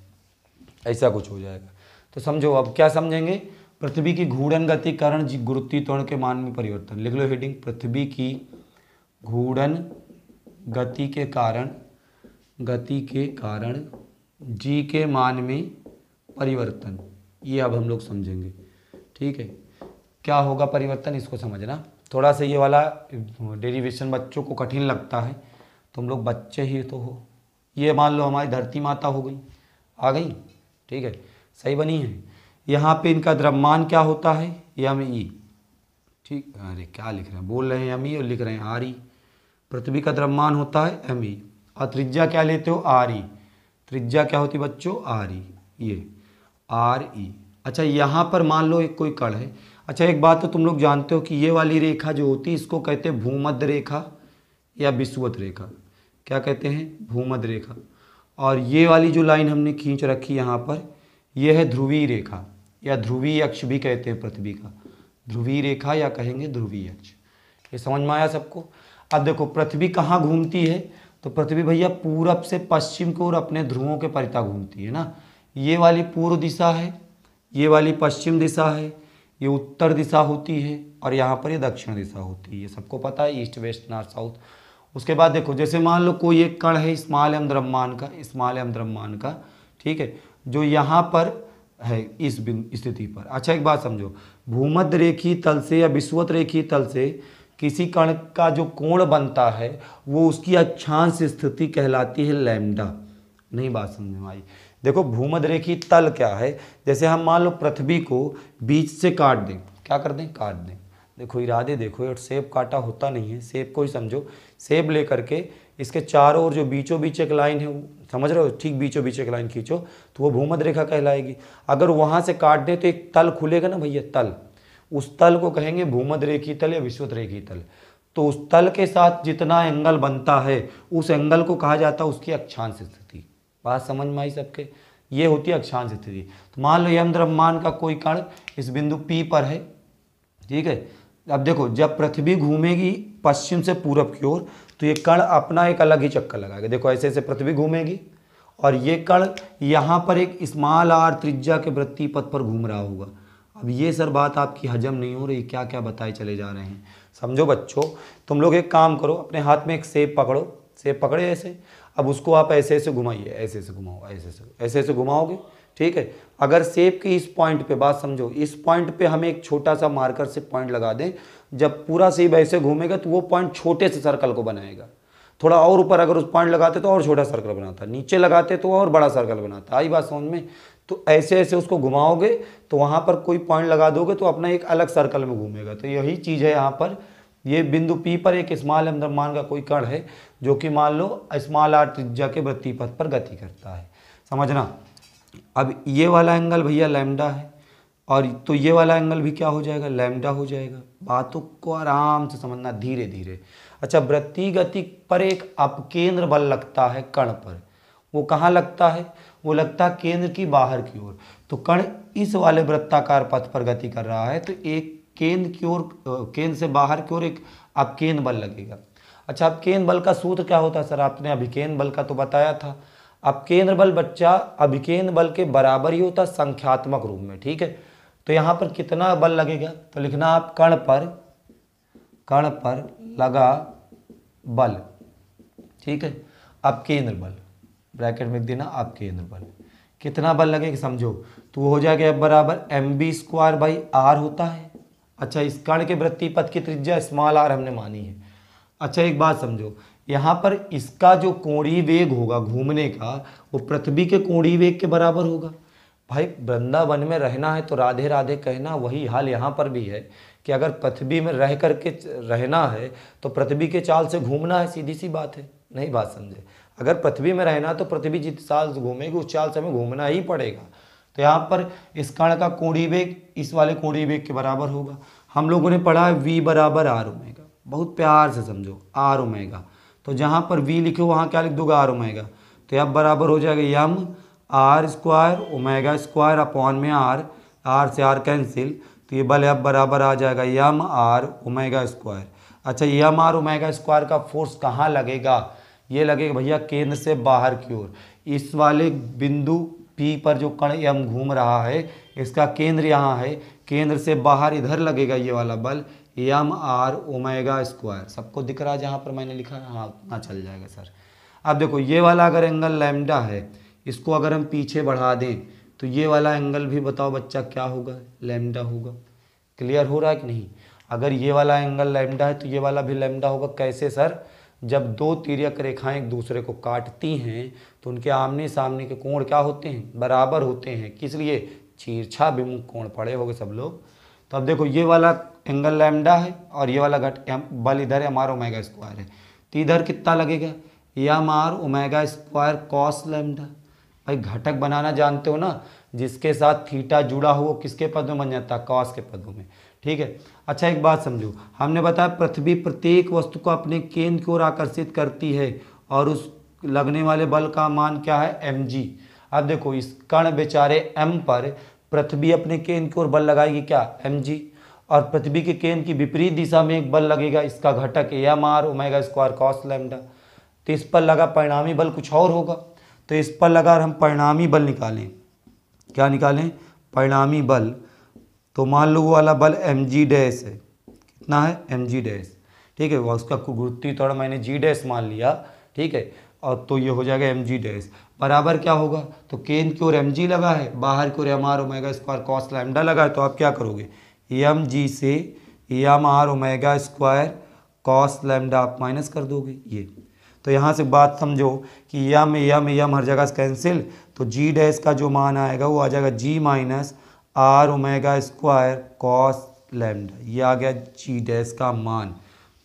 ऐसा कुछ हो जाएगा तो समझो अब क्या समझेंगे पृथ्वी की घूर्णन गति कारण गुरुत्वीय के मान में परिवर्तन लिख लो हेडिंग पृथ्वी की घूर्णन गति के कारण गति के कारण जी के मान में परिवर्तन ये अब हम लोग समझेंगे ठीक है क्या होगा परिवर्तन इसको समझना थोड़ा सा ये वाला डेरिवेशन बच्चों को कठिन लगता है तुम लोग बच्चे ही तो हो ये मान लो हमारी धरती माता हो गई आ गई ठीक है सही बनी है यहाँ पे इनका द्रव्यमान क्या होता है एम ई ठीक अरे क्या लिख रहे हैं बोल रहे हैं एम ई और लिख रहे हैं आर ई पृथ्वी का द्रव्यमान होता है एम ई और त्रिज्या क्या लेते हो आर ई त्रिज्या क्या होती बच्चों आर ई ये आर ई अच्छा यहाँ पर मान लो एक कोई कण है अच्छा एक बात तो तुम लोग जानते हो कि ये वाली रेखा जो होती है इसको कहते हैं भूमध्य रेखा या विश्वत रेखा क्या कहते हैं भूमध्य रेखा और ये वाली जो लाइन हमने खींच रखी यहाँ पर यह है ध्रुवीय रेखा या ध्रुवीय अक्ष भी कहते हैं पृथ्वी का ध्रुवीय रेखा या कहेंगे ध्रुवीय अक्ष ये समझ में आया सबको अब देखो पृथ्वी कहाँ घूमती है तो पृथ्वी भैया पूरब से पश्चिम की ओर अपने ध्रुवों के परिता घूमती है ना ये वाली पूर्व दिशा है ये वाली पश्चिम दिशा है ये उत्तर दिशा होती है और यहाँ पर ये दक्षिण दिशा होती है ये सबको पता है ईस्ट वेस्ट नॉर्थ साउथ उसके बाद देखो जैसे मान लो कोई एक कण है इस्माल एम द्रव्यमान का इस्माल एम द्रव्यमान का ठीक है जो यहाँ पर है इस स्थिति पर अच्छा एक बात समझो भूमध्य रेखी तल से या विश्वत रेखी तल से किसी कण का जो कोण बनता है वो उसकी अक्षांश स्थिति कहलाती है लैम्डा नहीं बात समझ में आई देखो भूमध्य रेखी तल क्या है जैसे हम मान लो पृथ्वी को बीच से काट दें क्या कर दें काट दें देखो इरादे देखो और सेब काटा होता नहीं है सेब को ही समझो सेब ले करके इसके चारों ओर जो बीचों बीच एक लाइन है समझ रहे हो ठीक बीचों बीच एक लाइन खींचो तो वो भूमध रेखा कहलाएगी अगर वहाँ से काट दें तो एक तल खुलेगा ना भैया तल उस तल को कहेंगे भूमध रेखी तल या विश्वत रेखी तल तो उस तल के साथ जितना एंगल बनता है उस एंगल को कहा जाता है उसकी अक्षांश स्थिति बात समझ में आई सबके ये होती है अक्षांश स्थिति तो मान लो यम द्रव्यमान का कोई कण इस बिंदु पी पर है ठीक है अब देखो जब पृथ्वी घूमेगी पश्चिम से पूरब की ओर तो ये कण अपना एक अलग ही चक्कर लगाएगा देखो ऐसे ऐसे पृथ्वी घूमेगी और ये कण यहाँ पर एक स्मॉल आर त्रिज्या के वृत्ति पथ पर घूम रहा होगा अब ये सर बात आपकी हजम नहीं हो रही क्या क्या बताए चले जा रहे हैं समझो बच्चों तुम लोग एक काम करो अपने हाथ में एक सेब पकड़ो सेब पकड़े ऐसे अब उसको आप ऐसे ऐसे घुमाइए ऐसे ऐसे घुमाओ ऐसे ऐसे ऐसे ऐसे घुमाओगे ठीक है अगर सेब के इस पॉइंट पे बात समझो इस पॉइंट पे हमें एक छोटा सा मार्कर से पॉइंट लगा दें जब पूरा सेब ऐसे घूमेगा तो वो पॉइंट छोटे से सर्कल को बनाएगा थोड़ा और ऊपर अगर उस पॉइंट लगाते तो और छोटा सर्कल बनाता नीचे लगाते तो और बड़ा सर्कल बनाता आई बात समझ में तो ऐसे ऐसे उसको घुमाओगे तो वहाँ पर कोई पॉइंट लगा दोगे तो अपना एक अलग सर्कल में घूमेगा तो यही चीज़ है यहाँ पर ये बिंदु पी पर एक स्मॉल अंदरमान का कोई कण है जो कि मान लो स्मॉल आर्ट त्रिज्या के वृत्ति पथ पर गति करता है समझना अब ये वाला एंगल भैया लैमडा है और तो ये वाला एंगल भी क्या हो जाएगा लैमडा हो जाएगा बातों को आराम से समझना धीरे धीरे अच्छा वृत्ति गति पर एक अपकेंद्र बल लगता है कण पर वो कहाँ लगता है वो लगता है केंद्र की बाहर की ओर तो कण इस वाले वृत्ताकार पथ पर गति कर रहा है तो एक केंद्र की ओर केंद्र से बाहर की ओर एक अपकेंद्र बल लगेगा अच्छा अपकेंद्र बल का सूत्र क्या होता है सर आपने अभिकेंद्र बल का तो बताया था अब केंद्र बल बच्चा अभिकेंद्र बल के बराबर ही होता संख्यात्मक रूप में ठीक है तो यहां पर कितना बल लगेगा तो लिखना आप कण पर कण पर लगा बल ठीक है अब केंद्र बल ब्रैकेट में देना आप केंद्र बल कितना बल लगेगा समझो तो वो हो जाएगा अब बराबर M B square by R होता है अच्छा इस कण के वृत्ति पथ की त्रिज्या स्मॉल आर हमने मानी है अच्छा एक बात समझो यहाँ पर इसका जो कोणीय वेग होगा घूमने का वो पृथ्वी के कोणीय वेग के बराबर होगा भाई वृंदावन में रहना है तो राधे राधे कहना वही हाल यहाँ पर भी है कि अगर पृथ्वी में रह कर के रहना है तो पृथ्वी के चाल से घूमना है सीधी सी बात है नहीं बात समझे अगर पृथ्वी में रहना तो पृथ्वी जिस चाल से घूमेगी उस चाल से हमें घूमना ही पड़ेगा तो यहाँ पर इस कण का कोणीय वेग इस वाले कोणीय वेग के बराबर होगा हम लोगों ने पढ़ा है वी बराबर आर उमेगा बहुत प्यार से समझो आर उमेगा तो जहाँ पर वी लिखे हो वहाँ क्या लिख दूंगा आर ओमेगा तो अब बराबर हो जाएगा M R square omega square upon में आर आर से आर कैंसिल तो ये बल अब बराबर आ जाएगा यम आर ओमेगा स्क्वायर अच्छा यम आर ओमेगा स्क्वायर का फोर्स कहाँ लगेगा ये लगेगा भैया केंद्र से बाहर की ओर इस वाले बिंदु पी पर जो कण यम घूम रहा है इसका केंद्र यहाँ है केंद्र से बाहर इधर लगेगा ये वाला बल यम आर ओमेगा स्क्वायर सबको दिख रहा है जहाँ पर मैंने लिखा है हाँ उतना चल जाएगा सर अब देखो ये वाला अगर एंगल लैमडा है इसको अगर हम पीछे बढ़ा दें तो ये वाला एंगल भी बताओ बच्चा क्या होगा लैमडा होगा क्लियर हो रहा है कि नहीं अगर ये वाला एंगल लैमडा है तो ये वाला भी लैमडा होगा कैसे सर जब दो तिरक रेखाएं एक दूसरे को काटती हैं तो उनके आमने सामने के कोण क्या होते हैं बराबर होते हैं किस लिए चीरछा विमुख कोण पड़े होंगे सब लोग तो अब देखो ये वाला एंगल लैमडा है और ये वाला घट बल इधर है हमारा ओमेगा स्क्वायर है तो इधर कितना लगेगा M R omega square cos lambda भाई घटक बनाना जानते हो ना जिसके साथ थीटा जुड़ा हो किसके पद में बन जाता है कॉस के पदों में ठीक है अच्छा एक बात समझो हमने बताया पृथ्वी प्रत्येक वस्तु को अपने केंद्र की ओर आकर्षित करती है और उस लगने वाले बल का मान क्या है एम जी अब देखो इस कण बेचारे एम पर पृथ्वी अपने केंद्र की ओर बल लगाएगी क्या एम जी और पृथ्वी के केंद्र की विपरीत दिशा में एक बल लगेगा इसका घटक ए M R omega square cos lambda तो इस पर लगा परिणामी बल कुछ और होगा तो इस पर लगा हम परिणामी बल निकालें क्या निकालें परिणामी बल तो मान लो वो वाला बल एम जी डैश है कितना है एम जी डैश ठीक है वह उसका गुरुत्वी थोड़ा मैंने जी डैश मान लिया ठीक है और तो ये हो जाएगा एम जी डैश बराबर क्या होगा तो केंद्र की ओर एम जी लगा है बाहर की ओर M R omega square cos lambda लगा है तो आप क्या करोगे एम जी से M R omega square cos lambda आप माइनस कर दोगे ये तो यहाँ से बात समझो कि यम यम यम हर जगह से कैंसिल तो जी डैस का जो मान आएगा वो आ जाएगा g minus R omega square cos lambda ये आ गया जी डैस का मान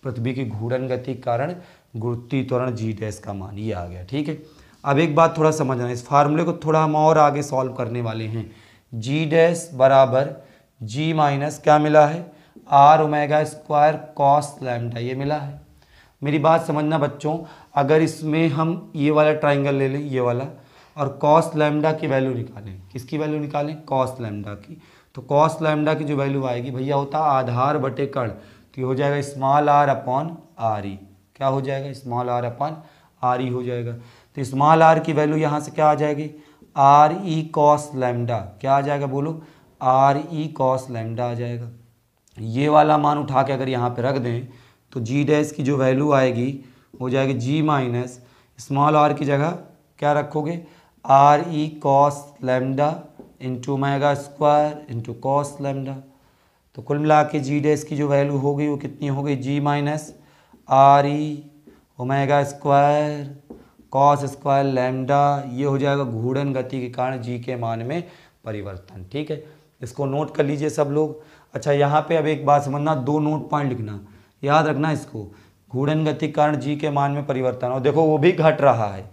पृथ्वी की घूर्णन गति कारण गुरुत्वी त्वरण जी डैस का मान ये आ गया ठीक है अब एक बात थोड़ा समझना इस फार्मूले को थोड़ा हम और आगे सॉल्व करने वाले हैं जी डैस बराबर जी माइनस क्या मिला है R omega square cos lambda ये मिला है मेरी बात समझना बच्चों अगर इसमें हम ये वाला ट्राइंगल ले लें ये वाला और कॉस लैमडा की वैल्यू निकालें किसकी वैल्यू निकालें कॉस लैमडा की तो कॉस लैमडा की जो वैल्यू आएगी भैया होता आधार बटे कर्ण तो ये हो जाएगा small R upon R E क्या हो जाएगा small R upon R E हो जाएगा तो स्मॉल आर की वैल्यू यहाँ से क्या आ जाएगी आर ई कॉस लैमडा क्या आ जाएगा बोलो आर ई कॉस लैमडा आ जाएगा ये वाला मान उठा के अगर यहाँ पे रख दें तो जी डैस की जो वैल्यू आएगी हो जाएगी जी माइनस स्मॉल आर की जगह क्या रखोगे R E cos lambda into omega square into cos lambda तो कुल मिला के जी डैस की जो वैल्यू होगी वो कितनी हो गई g minus R E omega square cos square lambda ये हो जाएगा घूर्णन गति के कारण जी के मान में परिवर्तन ठीक है इसको नोट कर लीजिए सब लोग अच्छा यहाँ पे अब एक बात समझना दो नोट पॉइंट लिखना याद रखना इसको घूर्णन गति कारण जी के मान में परिवर्तन और देखो वो भी घट रहा है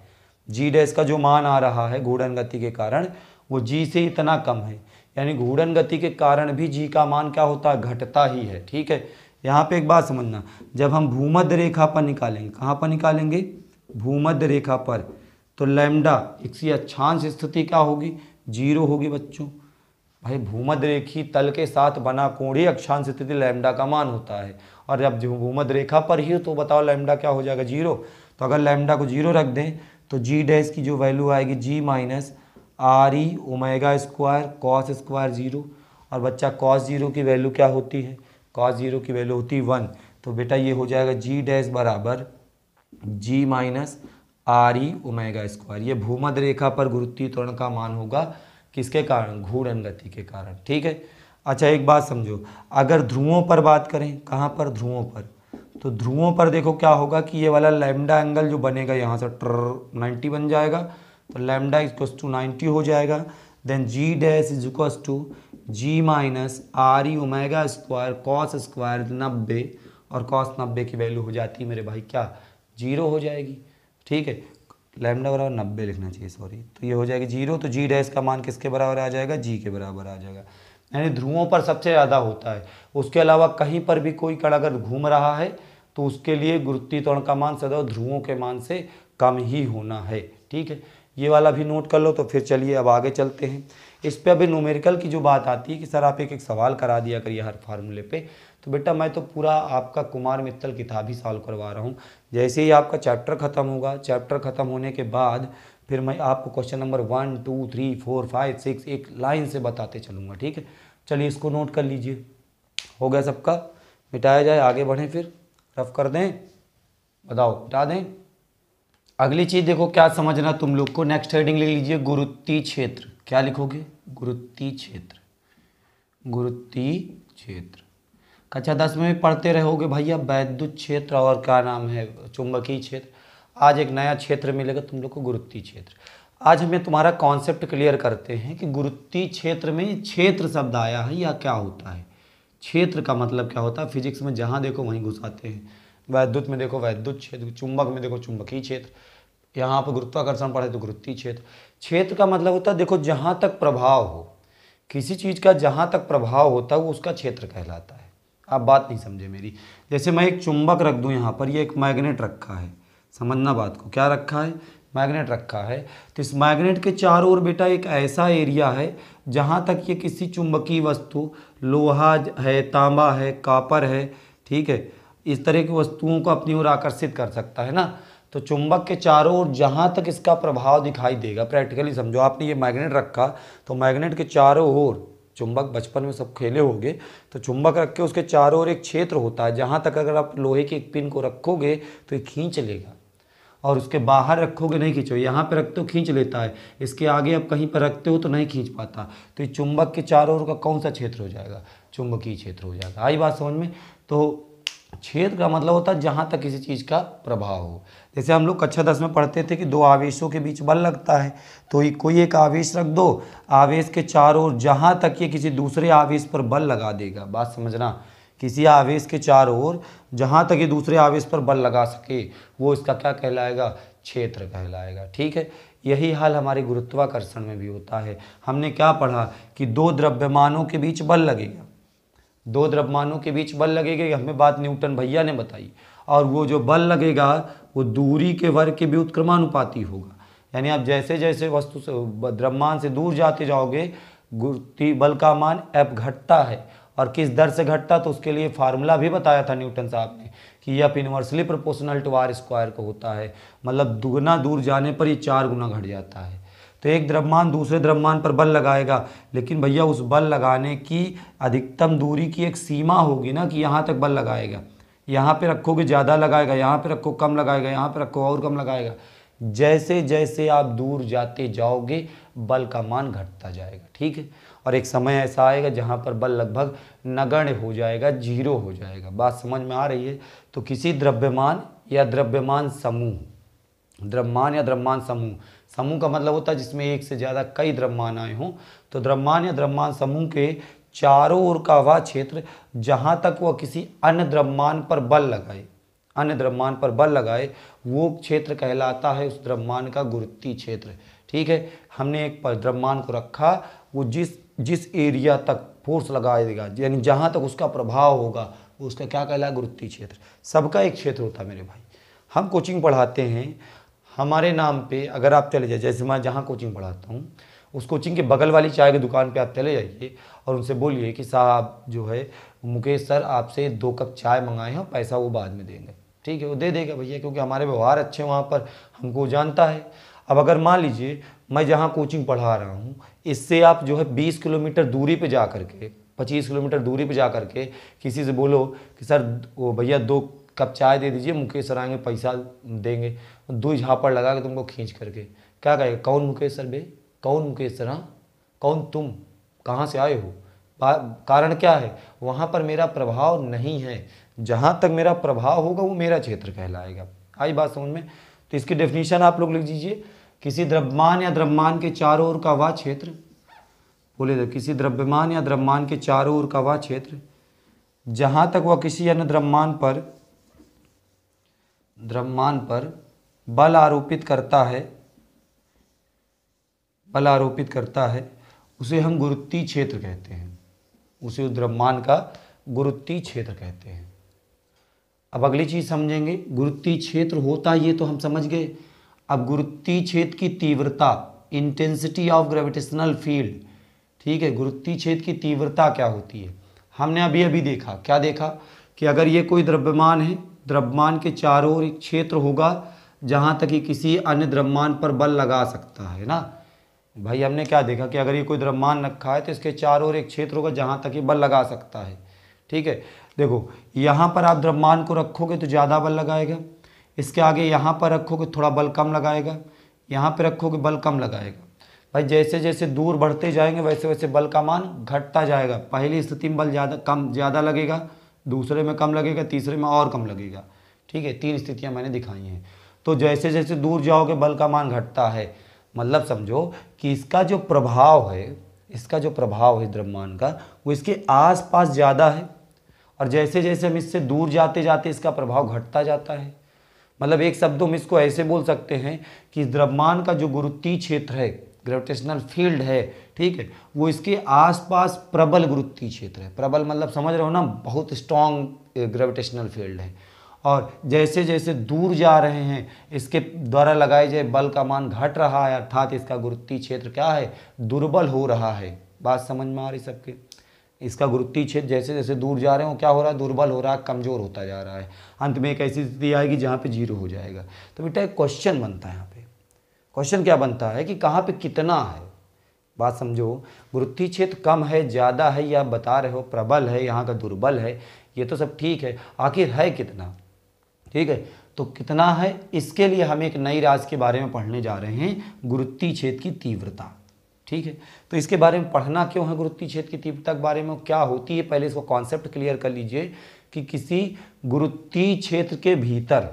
जी डैश का जो मान आ रहा है घूर्णन गति के कारण वो जी से इतना कम है यानी घूर्णन गति के कारण भी जी का मान क्या होता है घटता ही है ठीक है यहाँ पे एक बात समझना जब हम भूमध्य रेखा पर निकालेंगे कहाँ पर निकालेंगे भूमध्य रेखा पर तो लैम्डा इसकी अच्छांश स्थिति क्या होगी जीरो होगी बच्चों भाई भूमध रेखी तल के साथ बना ही अक्षांश स्थिति लैमडा का मान होता है और जब भूमध रेखा पर ही तो बताओ लैमडा क्या हो जाएगा जीरो तो अगर लैमडा को जीरो रख दें तो जी डैश की जो वैल्यू आएगी g minus R E omega square cos square zero और बच्चा कॉस जीरो की वैल्यू क्या होती है कॉस जीरो की वैल्यू होती है वन तो बेटा ये हो जाएगा जी डैश बराबर g minus R E omega square ये भूमध रेखा पर त्वरण का मान होगा किसके कारण घूर्ण गति के कारण ठीक है अच्छा एक बात समझो अगर ध्रुवों पर बात करें कहाँ पर ध्रुवों पर तो ध्रुवों पर देखो क्या होगा कि ये वाला लैमडा एंगल जो बनेगा यहाँ से ट्र नाइन्टी बन जाएगा तो लैमडा इक्वस टू नाइन्टी हो जाएगा then g dash is equals to g minus R E omega square cos square नब्बे और कॉस नब्बे की वैल्यू हो जाती है मेरे भाई क्या जीरो हो जाएगी ठीक है लैमडा बराबर नब्बे लिखना चाहिए सॉरी तो ये हो जाएगा जीरो तो जी डैश का मान किसके बराबर आ जाएगा जी के बराबर आ जाएगा यानी ध्रुवों पर सबसे ज़्यादा होता है उसके अलावा कहीं पर भी कोई कण अगर घूम रहा है तो उसके लिए गुरुत्वीकरण का मान सदैव ध्रुवों के मान से कम ही होना है ठीक है ये वाला भी नोट कर लो तो फिर चलिए अब आगे चलते हैं इस पर अभी नोमेरिकल की जो बात आती है कि सर आप एक एक सवाल करा दिया करिए हर फार्मूले पे तो बेटा मैं तो पूरा आपका कुमार मित्तल किताब ही सॉल्व करवा रहा हूँ जैसे ही आपका चैप्टर ख़त्म होगा चैप्टर ख़त्म होने के बाद फिर मैं आपको question number one two three four five six एक लाइन से बताते चलूँगा ठीक है चलिए इसको नोट कर लीजिए हो गया सबका मिटाया जाए आगे बढ़ें फिर रफ कर दें बताओ मिटा दें अगली चीज़ देखो क्या समझना तुम लोग को नेक्स्ट हेडिंग लिख लीजिए गुरुत्ती क्षेत्र क्या लिखोगे गुरुत्ती क्षेत्र गुरुत्ती क्षेत्र कक्षा दस में भी पढ़ते रहोगे भैया वैद्युत क्षेत्र और क्या नाम है चुंबकीय क्षेत्र आज एक नया क्षेत्र मिलेगा तुम लोग को गुरुत्ती क्षेत्र आज हमें तुम्हारा कॉन्सेप्ट क्लियर करते हैं कि गुरुत्ती क्षेत्र में क्षेत्र शब्द आया है या क्या होता है क्षेत्र का मतलब क्या होता है फिजिक्स में जहाँ देखो वहीं घुसाते हैं वैद्युत में देखो वैद्युत क्षेत्र चुंबक में देखो चुंबकीय क्षेत्र यहाँ पर गुरुत्वाकर्षण पढ़े तो गुरुत्ती क्षेत्र क्षेत्र का मतलब होता है देखो जहाँ तक प्रभाव हो किसी चीज़ का जहाँ तक प्रभाव होता है वो उसका क्षेत्र कहलाता है आप बात नहीं समझे मेरी जैसे मैं एक चुंबक रख दूँ यहाँ पर ये एक मैग्नेट रखा है समझना बात को क्या रखा है मैग्नेट रखा है तो इस मैग्नेट के चारों ओर बेटा एक ऐसा एरिया है जहाँ तक ये किसी चुंबकीय वस्तु लोहा है तांबा है कापर है ठीक है इस तरह की वस्तुओं को अपनी ओर आकर्षित कर सकता है ना तो चुंबक के चारों ओर जहाँ तक इसका प्रभाव दिखाई देगा प्रैक्टिकली समझो आपने ये मैग्नेट रखा तो मैग्नेट के चारों ओर चुंबक बचपन में सब खेले होंगे तो चुंबक रख के उसके चारों ओर एक क्षेत्र होता है जहाँ तक अगर आप लोहे के एक पिन को रखोगे तो ये खींच लेगा और उसके बाहर रखोगे नहीं खींचो यहाँ पे रखते हो खींच लेता है इसके आगे आप कहीं पर रखते हो तो नहीं खींच पाता तो ये चुंबक के चारों ओर का कौन सा क्षेत्र हो जाएगा चुंबकीय क्षेत्र हो जाएगा आई बात समझ में तो छेद का मतलब होता है जहाँ तक किसी चीज़ का प्रभाव हो जैसे हम लोग कक्षा दस में पढ़ते थे कि दो आवेशों के बीच बल लगता है तो ये कोई एक आवेश रख दो आवेश के चारों ओर जहाँ तक ये किसी दूसरे आवेश पर बल लगा देगा बात समझना किसी आवेश के चारों ओर जहाँ तक ये दूसरे आवेश पर बल लगा सके वो इसका क्या कहलाएगा क्षेत्र कहलाएगा ठीक है यही हाल हमारे गुरुत्वाकर्षण में भी होता है हमने क्या पढ़ा कि दो द्रव्यमानों के बीच बल लगेगा दो द्रव्यमानों के बीच बल लगेगा हमें बात न्यूटन भैया ने बताई और वो जो बल लगेगा वो दूरी के वर्ग के भी उत्क्रमानुपाती होगा यानी आप जैसे जैसे वस्तु से द्रव्यमान से दूर जाते जाओगे गुरुत्वी बल का मान एफ घटता है और किस दर से घटता तो उसके लिए फार्मूला भी बताया था न्यूटन साहब ने कि यह inversely proportional to R square को होता है मतलब दुगना दूर जाने पर ये चार गुना घट जाता है तो एक द्रव्यमान दूसरे द्रव्यमान पर बल लगाएगा लेकिन भैया उस बल लगाने की अधिकतम दूरी की एक सीमा होगी ना कि यहाँ तक बल लगाएगा यहाँ पे रखोगे ज़्यादा लगाएगा यहाँ पे रखो कम लगाएगा यहाँ पे रखो और कम लगाएगा जैसे जैसे आप दूर जाते जाओगे बल का मान घटता जाएगा ठीक है और एक समय ऐसा आएगा जहाँ पर बल लगभग नगण्य हो जाएगा जीरो हो जाएगा बात समझ में आ रही है तो किसी द्रव्यमान या द्रव्यमान समूह द्रव्यमान या द्रव्यमान समूह समूह का मतलब होता है जिसमें एक से ज़्यादा कई द्रव्यमान आए हों तो द्रव्यमान या द्रव्यमान समूह के चारों ओर का वह क्षेत्र जहाँ तक वह किसी अन्य द्रव्यमान पर बल लगाए अन्य द्रव्यमान पर बल लगाए वो क्षेत्र कहलाता है उस द्रव्यमान का गुरुत्वीय क्षेत्र ठीक है हमने एक पर द्रव्यमान को रखा वो जिस जिस एरिया तक फोर्स लगाएगा यानी जहाँ तक उसका प्रभाव होगा उसका क्या कहलाया गुरुत्वीय क्षेत्र सबका एक क्षेत्र होता है मेरे भाई हम कोचिंग पढ़ाते हैं हमारे नाम पे अगर आप चले जाए जैसे मैं जहाँ कोचिंग पढ़ाता हूँ उस कोचिंग के बगल वाली चाय की दुकान पे आप चले जाइए और उनसे बोलिए कि साहब जो है मुकेश सर आपसे दो कप चाय मंगाए हैं पैसा वो बाद में देंगे ठीक है वो दे देगा भैया क्योंकि हमारे व्यवहार अच्छे हैं वहाँ पर हमको जानता है अब अगर मान लीजिए मैं जहाँ कोचिंग पढ़ा रहा हूँ इससे आप जो है बीस किलोमीटर दूरी पर जा कर के पच्चीस किलोमीटर दूरी पर जा कर के किसी से बोलो कि सर वो भैया दो कप चाय दे दीजिए मुकेश सर आएंगे पैसा देंगे दो झापड़ लगा के तुमको खींच करके क्या कहेगा कौन मुकेश सर बे कौन मुकेश सर हाँ कौन तुम कहाँ से आए हो कारण क्या है वहाँ पर मेरा प्रभाव नहीं है जहाँ तक मेरा प्रभाव होगा वो मेरा क्षेत्र कहलाएगा आई बात समझ में तो इसकी डेफिनेशन आप लोग लिख दीजिए किसी द्रव्यमान या द्रव्यमान के चारों ओर का वह क्षेत्र बोले तो किसी द्रव्यमान या द्रव्यमान के चारों ओर का वह क्षेत्र जहाँ तक वह किसी अन्य द्रव्यमान पर द्रव्यमान पर बल आरोपित करता है बल आरोपित करता है उसे हम गुरुत्वीय क्षेत्र कहते हैं उसे उस द्रव्यमान का गुरुत्वीय क्षेत्र कहते हैं अब अगली चीज़ समझेंगे गुरुत्वीय क्षेत्र होता ये तो हम समझ गए अब गुरुत्वीय क्षेत्र की तीव्रता इंटेंसिटी ऑफ ग्रेविटेशनल फील्ड ठीक है गुरुत्वीय क्षेत्र की तीव्रता क्या होती है हमने अभी अभी देखा क्या देखा कि अगर ये कोई द्रव्यमान है द्रव्यमान के चारों ओर एक क्षेत्र होगा जहाँ तक कि किसी अन्य द्रव्यमान पर बल लगा सकता है ना भाई हमने क्या देखा कि अगर ये कोई द्रव्यमान रखा है तो इसके चारों ओर एक क्षेत्र होगा जहाँ तक ये बल लगा सकता है ठीक है देखो यहाँ पर आप द्रव्यमान को रखोगे तो ज़्यादा बल लगाएगा इसके आगे यहाँ पर रखोगे थोड़ा बल कम लगाएगा यहाँ पर रखोगे बल कम लगाएगा भाई जैसे जैसे दूर बढ़ते जाएंगे वैसे वैसे बल का मान घटता जाएगा पहली स्थिति में बल ज़्यादा कम ज़्यादा लगेगा दूसरे में कम लगेगा तीसरे में और कम लगेगा ठीक है तीन स्थितियाँ मैंने दिखाई हैं तो जैसे जैसे दूर जाओगे बल का मान घटता है मतलब समझो कि इसका जो प्रभाव है इसका जो प्रभाव है द्रव्यमान का वो इसके आसपास ज़्यादा है और जैसे जैसे हम इससे दूर जाते जाते इसका प्रभाव घटता जाता है मतलब एक शब्द हम इसको ऐसे बोल सकते हैं कि द्रव्यमान का जो गुरुत्वीय क्षेत्र है ग्रेविटेशनल फील्ड है ठीक है वो इसके आसपास प्रबल गुरुत्वीय क्षेत्र है प्रबल मतलब समझ रहे हो ना बहुत स्ट्रॉन्ग ग्रेविटेशनल फील्ड है और जैसे जैसे दूर जा रहे हैं इसके द्वारा लगाए जाए बल का मान घट रहा है अर्थात इसका गुरुत्वीय क्षेत्र क्या है दुर्बल हो रहा है बात समझ में आ रही सबके इसका गुरुत्वीय क्षेत्र जैसे जैसे दूर जा रहे हो क्या हो रहा है दुर्बल हो रहा है कमज़ोर होता जा रहा है अंत में एक ऐसी स्थिति आएगी जहाँ पे जीरो हो जाएगा तो बेटा एक क्वेश्चन बनता है यहाँ पे क्वेश्चन क्या बनता है कि कहाँ पे कितना है बात समझो गुरुत्वी क्षेत्र कम है ज़्यादा है या बता रहे हो प्रबल है यहाँ का दुर्बल है ये तो सब ठीक है आखिर है कितना ठीक है तो कितना है इसके लिए हम एक नई राज के बारे में पढ़ने जा रहे हैं गुरुत्ती छेद की तीव्रता ठीक है तो इसके बारे में पढ़ना क्यों है गुरुत्ती छेद की तीव्रता के बारे में क्या होती है पहले इसको कॉन्सेप्ट क्लियर कर लीजिए कि किसी गुरुत्ती क्षेत्र के भीतर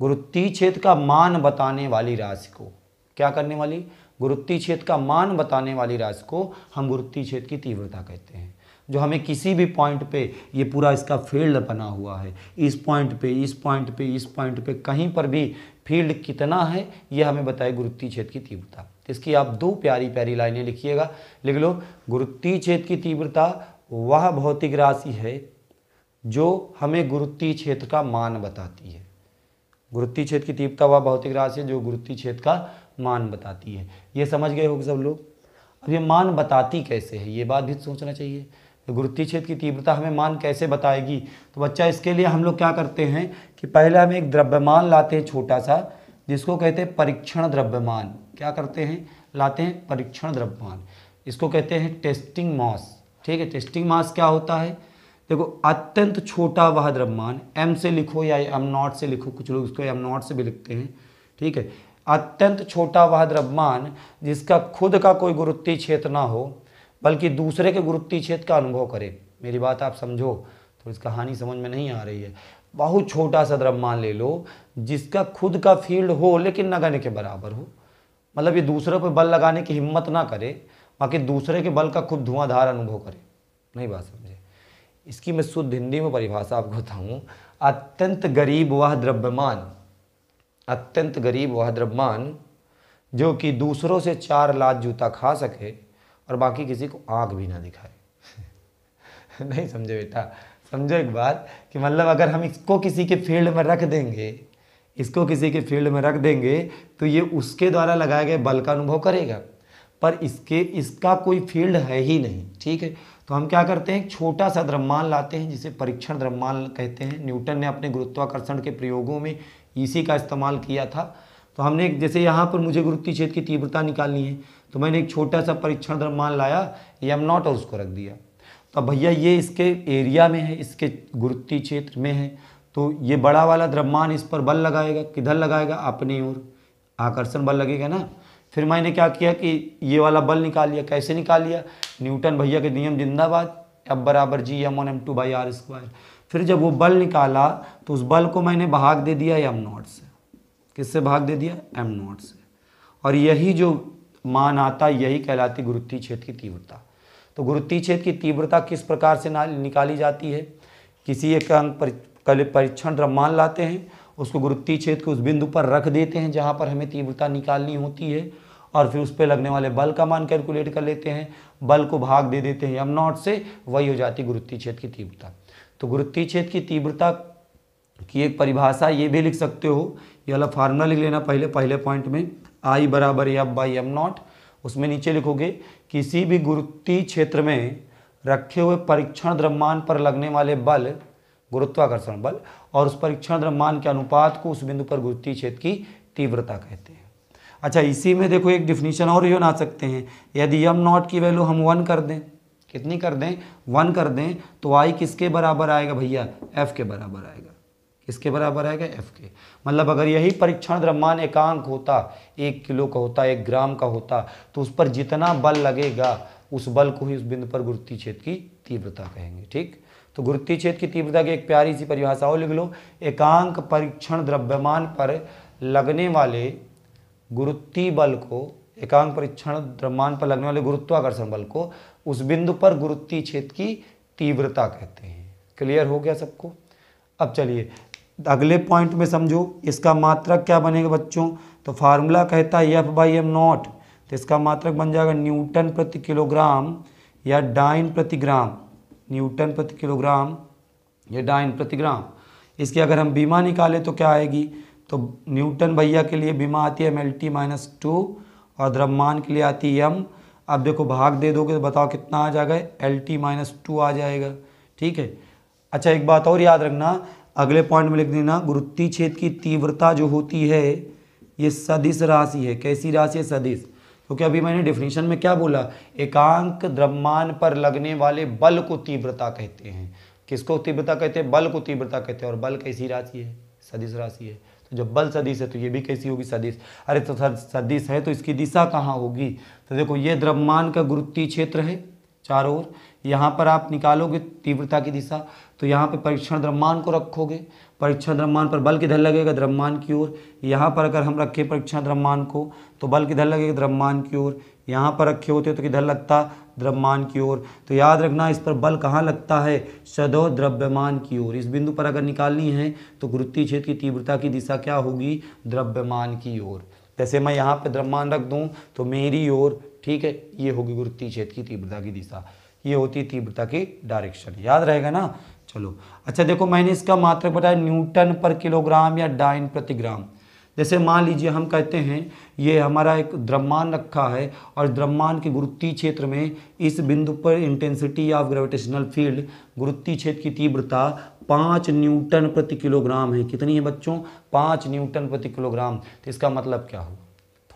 गुरुत्ती क्षेत्र का मान बताने वाली राशि को क्या करने वाली गुरुत्वीय क्षेत्र का मान बताने वाली राशि को हम गुरुत्वीय क्षेत्र की तीव्रता कहते हैं जो हमें किसी भी पॉइंट पे ये पूरा इसका फील्ड बना हुआ है इस पॉइंट पे इस पॉइंट पे इस पॉइंट पे कहीं पर भी फील्ड कितना है ये हमें बताए गुरुत्वीय क्षेत्र की तीव्रता इसकी आप दो प्यारी प्यारी लाइनें लिखिएगा लिख लो गुरुत्वीय क्षेत्र की तीव्रता वह भौतिक राशि है जो हमें गुरुत्वीय क्षेत्र का मान बताती है गुरुत्वीय क्षेत्र की तीव्रता वह भौतिक राशि है जो गुरुत्वीय क्षेत्र का मान बताती है ये समझ गए हो सब लोग अब ये मान बताती कैसे है ये बात भी सोचना चाहिए गुरुत्व क्षेत्र की तीव्रता हमें मान कैसे बताएगी तो बच्चा इसके लिए हम लोग क्या करते हैं कि पहले हम एक द्रव्यमान लाते हैं छोटा सा जिसको कहते हैं परीक्षण द्रव्यमान क्या करते हैं लाते हैं परीक्षण द्रव्यमान इसको कहते हैं टेस्टिंग मास ठीक है टेस्टिंग मास क्या होता है देखो अत्यंत छोटा वह द्रव्यमान एम से लिखो या एम नॉट से लिखो कुछ लोग इसको एम नॉट से भी लिखते हैं ठीक है अत्यंत छोटा वह द्रव्यमान जिसका खुद का कोई गुरुत्वीय क्षेत्र ना हो बल्कि दूसरे के गुरुत्वीय क्षेत्र का अनुभव करे मेरी बात आप समझो तो इस कहानी समझ में नहीं आ रही है बहुत छोटा सा द्रव्यमान ले लो जिसका खुद का फील्ड हो लेकिन नगण्य के बराबर हो मतलब ये दूसरों पर बल लगाने की हिम्मत ना करे बाकी दूसरे के बल का खूब धुआंधार अनुभव करे नहीं बात समझे इसकी मैं शुद्ध हिंदी में परिभाषा आपको बताऊँ अत्यंत गरीब वह द्रव्यमान अत्यंत गरीब द्रव्यमान जो कि दूसरों से चार लाख जूता खा सके और बाकी किसी को आँख भी ना दिखाए नहीं समझे बेटा समझो एक बात कि मतलब अगर हम इसको किसी के फील्ड में रख देंगे इसको किसी के फील्ड में रख देंगे तो ये उसके द्वारा लगाए गए बल का अनुभव करेगा पर इसके इसका कोई फील्ड है ही नहीं ठीक है तो हम क्या करते हैं छोटा सा द्रव्यमान लाते हैं जिसे परीक्षण द्रव्यमान कहते हैं न्यूटन ने अपने गुरुत्वाकर्षण के प्रयोगों में इसी का इस्तेमाल किया था तो हमने जैसे यहाँ पर मुझे गुरुत्वी क्षेत्र की तीव्रता निकालनी है तो मैंने एक छोटा सा परीक्षण द्रव्यमान लाया एम नॉट और उसको रख दिया तो भैया ये इसके एरिया में है इसके गुरुत्ती क्षेत्र में है तो ये बड़ा वाला द्रव्यमान इस पर बल लगाएगा किधर लगाएगा अपनी ओर आकर्षण बल लगेगा ना फिर मैंने क्या किया कि ये वाला बल निकाल लिया कैसे निकाल लिया न्यूटन भैया के नियम जिंदाबाद अब बराबर G M one M two by R square फिर जब वो बल निकाला तो उस बल को मैंने भाग दे दिया एम नॉट से किससे भाग दे दिया एम नॉट से और यही जो मान आता यही कहलाती गुरुत्वीय क्षेत्र की तीव्रता तो गुरुत्वीय क्षेत्र की तीव्रता किस प्रकार से निकाली जाती है किसी एक अंक परीक्षण मान लाते हैं उसको गुरुत्वीय क्षेत्र के उस बिंदु पर रख देते हैं जहाँ पर हमें तीव्रता निकालनी होती है और फिर उस पर लगने वाले बल का मान कैलकुलेट कर लेते हैं बल को भाग दे देते हैं एम नॉट से वही हो जाती गुरुत्वीय क्षेत्र की तीव्रता तो गुरुत्वीय क्षेत्र की तीव्रता की एक परिभाषा ये भी लिख सकते हो ये वाला फार्मूला लिख लेना पहले पहले पॉइंट में आई बराबर एफ बाई एम नॉट उसमें नीचे लिखोगे किसी भी गुरुत्वीय क्षेत्र में रखे हुए परीक्षण द्रव्यमान पर लगने वाले बल गुरुत्वाकर्षण बल और उस परीक्षण द्रव्यमान के अनुपात को उस बिंदु पर गुरुत्वीय क्षेत्र की तीव्रता कहते हैं अच्छा इसी में देखो एक डिफिनीशन और यून आ सकते हैं यदि एम नॉट की वैल्यू हम वन कर दें कितनी कर दें वन कर दें तो आई किसके बराबर आएगा भैया एफ के बराबर आएगा किसके बराबर आएगा एफ के मतलब अगर यही परीक्षण द्रव्यमान एकांक होता एक किलो का होता एक ग्राम का होता तो उस पर जितना बल लगेगा उस बल को ही उस बिंदु पर गुरुत्वीय क्षेत्र की तीव्रता कहेंगे ठीक तो गुरुत्वीय क्षेत्र की तीव्रता की एक प्यारी सी परिभाषा और लिख लो एकांक परीक्षण द्रव्यमान पर लगने वाले गुरुत्वीय बल को एकांक परीक्षण द्रव्यमान पर लगने वाले गुरुत्वाकर्षण बल को उस बिंदु पर गुरुत्वीय क्षेत्र की तीव्रता कहते हैं क्लियर हो गया सबको अब चलिए अगले पॉइंट में समझो इसका मात्रक क्या बनेगा बच्चों तो फार्मूला कहता है एफ बाई एम नॉट तो इसका मात्रक बन जाएगा न्यूटन प्रति किलोग्राम या डाइन प्रति ग्राम न्यूटन प्रति किलोग्राम या डाइन प्रति ग्राम इसकी अगर हम बीमा निकालें तो क्या आएगी तो न्यूटन भैया के लिए बीमा आती है M L T minus two और द्रव्यमान के लिए आती है एम आप देखो भाग दे दोगे तो बताओ कितना आ जाएगा एल टी माइनस टू आ जाएगा ठीक है अच्छा एक बात और याद रखना अगले पॉइंट में लिख देना गुरुत्ती छेद की तीव्रता जो होती है ये सदिश राशि है कैसी राशि है सदिश क्योंकि तो अभी मैंने डिफिनेशन में क्या बोला एकांक द्रव्यमान पर लगने वाले बल को तीव्रता कहते हैं किसको तीव्रता कहते हैं बल को तीव्रता कहते हैं और बल कैसी राशि है सदिश राशि है तो जब बल सदिश है तो ये भी कैसी होगी सदिश अरे तो सर सदिश है तो इसकी दिशा कहाँ होगी तो देखो ये द्रव्यमान का गुरुत्वीय क्षेत्र है चारों ओर यहाँ पर आप निकालोगे तीव्रता की दिशा तो यहाँ पर परीक्षण द्रव्यमान को रखोगे परीक्षण द्रव्यमान पर बल किधर लगेगा द्रव्यमान की ओर यहाँ पर अगर हम रखें परीक्षण द्रव्यमान को तो बल किधर लगेगा द्रव्यमान की ओर यहाँ पर रखे होते तो किधर लगता द्रव्यमान की ओर तो याद रखना इस पर बल कहाँ लगता है सदो द्रव्यमान की ओर इस बिंदु पर अगर निकालनी है तो गुरुत्वीय क्षेत्र की तीव्रता की दिशा क्या होगी द्रव्यमान की ओर जैसे मैं यहाँ पर द्रव्यमान रख दूँ तो मेरी ओर ठीक है ये होगी गुरुत्वीय क्षेत्र की तीव्रता की दिशा ये होती है तीव्रता की डायरेक्शन याद रहेगा ना चलो अच्छा देखो मैंने इसका मात्रक बताया न्यूटन पर किलोग्राम या डाइन प्रति ग्राम जैसे मान लीजिए हम कहते हैं ये हमारा एक द्रव्यमान रखा है और द्रव्यमान के गुरुत्वीय क्षेत्र में इस बिंदु पर इंटेंसिटी ऑफ ग्रेविटेशनल फील्ड गुरुत्वीय क्षेत्र की तीव्रता पाँच न्यूटन प्रति किलोग्राम है कितनी है बच्चों पाँच न्यूटन प्रति किलोग्राम तो इसका मतलब क्या हुआ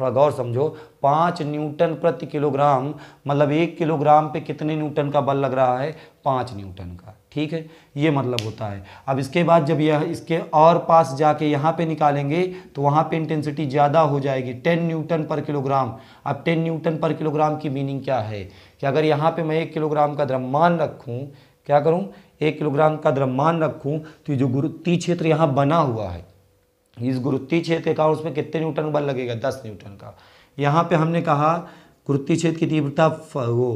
थोड़ा गौर समझो पाँच न्यूटन प्रति किलोग्राम मतलब एक किलोग्राम पे कितने न्यूटन का बल लग रहा है पाँच न्यूटन का ठीक है ये मतलब होता है अब इसके बाद जब यह इसके और पास जाके यहाँ पे निकालेंगे तो वहाँ पे इंटेंसिटी ज़्यादा हो जाएगी 10 न्यूटन पर किलोग्राम अब 10 न्यूटन पर किलोग्राम की मीनिंग क्या है कि अगर यहाँ पे मैं एक किलोग्राम का द्रव्यमान रखूँ क्या करूँ एक किलोग्राम का द्रव्यमान रखूँ तो जो गुरुत्ती क्षेत्र यहाँ बना हुआ है इस गुरुत्ती क्षेत्र के कारण उसमें कितने न्यूटन बल लगेगा दस न्यूटन का यहाँ पर हमने कहा गुरुत्ती क्षेत्र की तीव्रता वो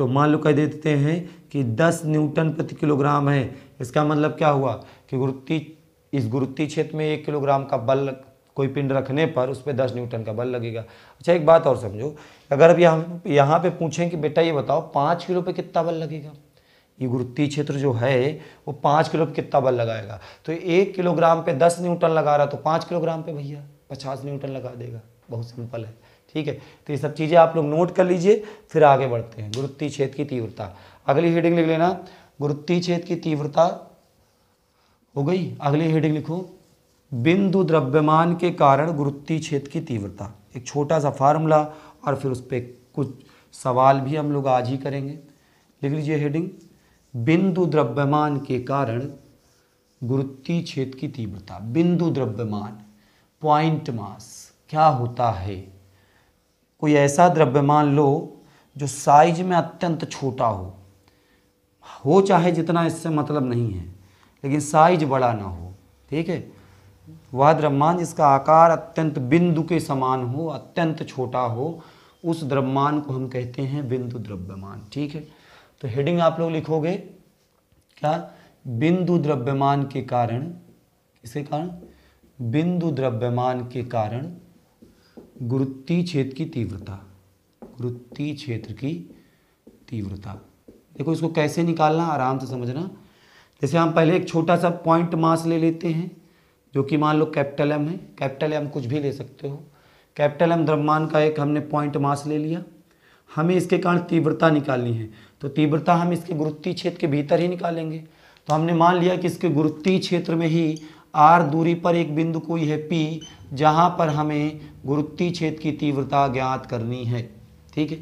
तो मान लो कह देते हैं कि 10 न्यूटन प्रति किलोग्राम है इसका मतलब क्या हुआ कि गुरुत्व इस गुरुत्वीय क्षेत्र में एक किलोग्राम का बल कोई पिंड रखने पर उस पर दस न्यूटन का बल लगेगा अच्छा एक बात और समझो अगर अब यहाँ यहाँ पर पूछें कि बेटा ये बताओ पाँच किलो पे कितना बल लगेगा ये गुरुत्वीय क्षेत्र जो है वो पाँच किलो पर कितना बल लगाएगा तो एक किलोग्राम पे दस न्यूटन लगा रहा तो पाँच किलोग्राम पे भैया पचास न्यूटन लगा देगा बहुत सिंपल है ठीक है तो ये सब चीज़ें आप लोग नोट कर लीजिए फिर आगे बढ़ते हैं गुरुत्ती छेद की तीव्रता अगली हेडिंग लिख लेना गुरुत्ती छेद की तीव्रता हो गई अगली हेडिंग लिखो बिंदु द्रव्यमान के कारण गुरुत्ती छेद की तीव्रता एक छोटा सा फार्मूला और फिर उस पर कुछ सवाल भी हम लोग आज ही करेंगे लिख लीजिए हेडिंग बिंदु द्रव्यमान के कारण गुरुत्ती छेद की तीव्रता बिंदु द्रव्यमान पॉइंट मास क्या होता है कोई ऐसा द्रव्यमान लो जो साइज में अत्यंत छोटा हो हो चाहे जितना इससे मतलब नहीं है लेकिन साइज बड़ा ना हो ठीक है वह द्रव्यमान जिसका आकार अत्यंत बिंदु के समान हो अत्यंत छोटा हो उस द्रव्यमान को हम कहते हैं बिंदु द्रव्यमान ठीक है तो हेडिंग आप लोग लिखोगे क्या बिंदु द्रव्यमान के कारण इसके कारण बिंदु द्रव्यमान के कारण गुरुत्वीय क्षेत्र की तीव्रता गुरुत्वीय क्षेत्र की तीव्रता देखो इसको कैसे निकालना आराम से समझना जैसे हम पहले एक छोटा सा पॉइंट मास ले लेते हैं जो कि मान लो कैपिटल एम है कैपिटल एम कुछ भी ले सकते हो कैपिटल एम द्रव्यमान का एक हमने पॉइंट मास ले लिया हमें इसके कारण तीव्रता निकालनी है तो तीव्रता हम इसके गुरुत्वीय क्षेत्र के भीतर ही निकालेंगे तो हमने मान लिया कि इसके गुरुत्वीय क्षेत्र में ही आर दूरी पर एक बिंदु कोई है पी जहाँ पर हमें गुरुत्ती छेद की तीव्रता ज्ञात करनी है ठीक है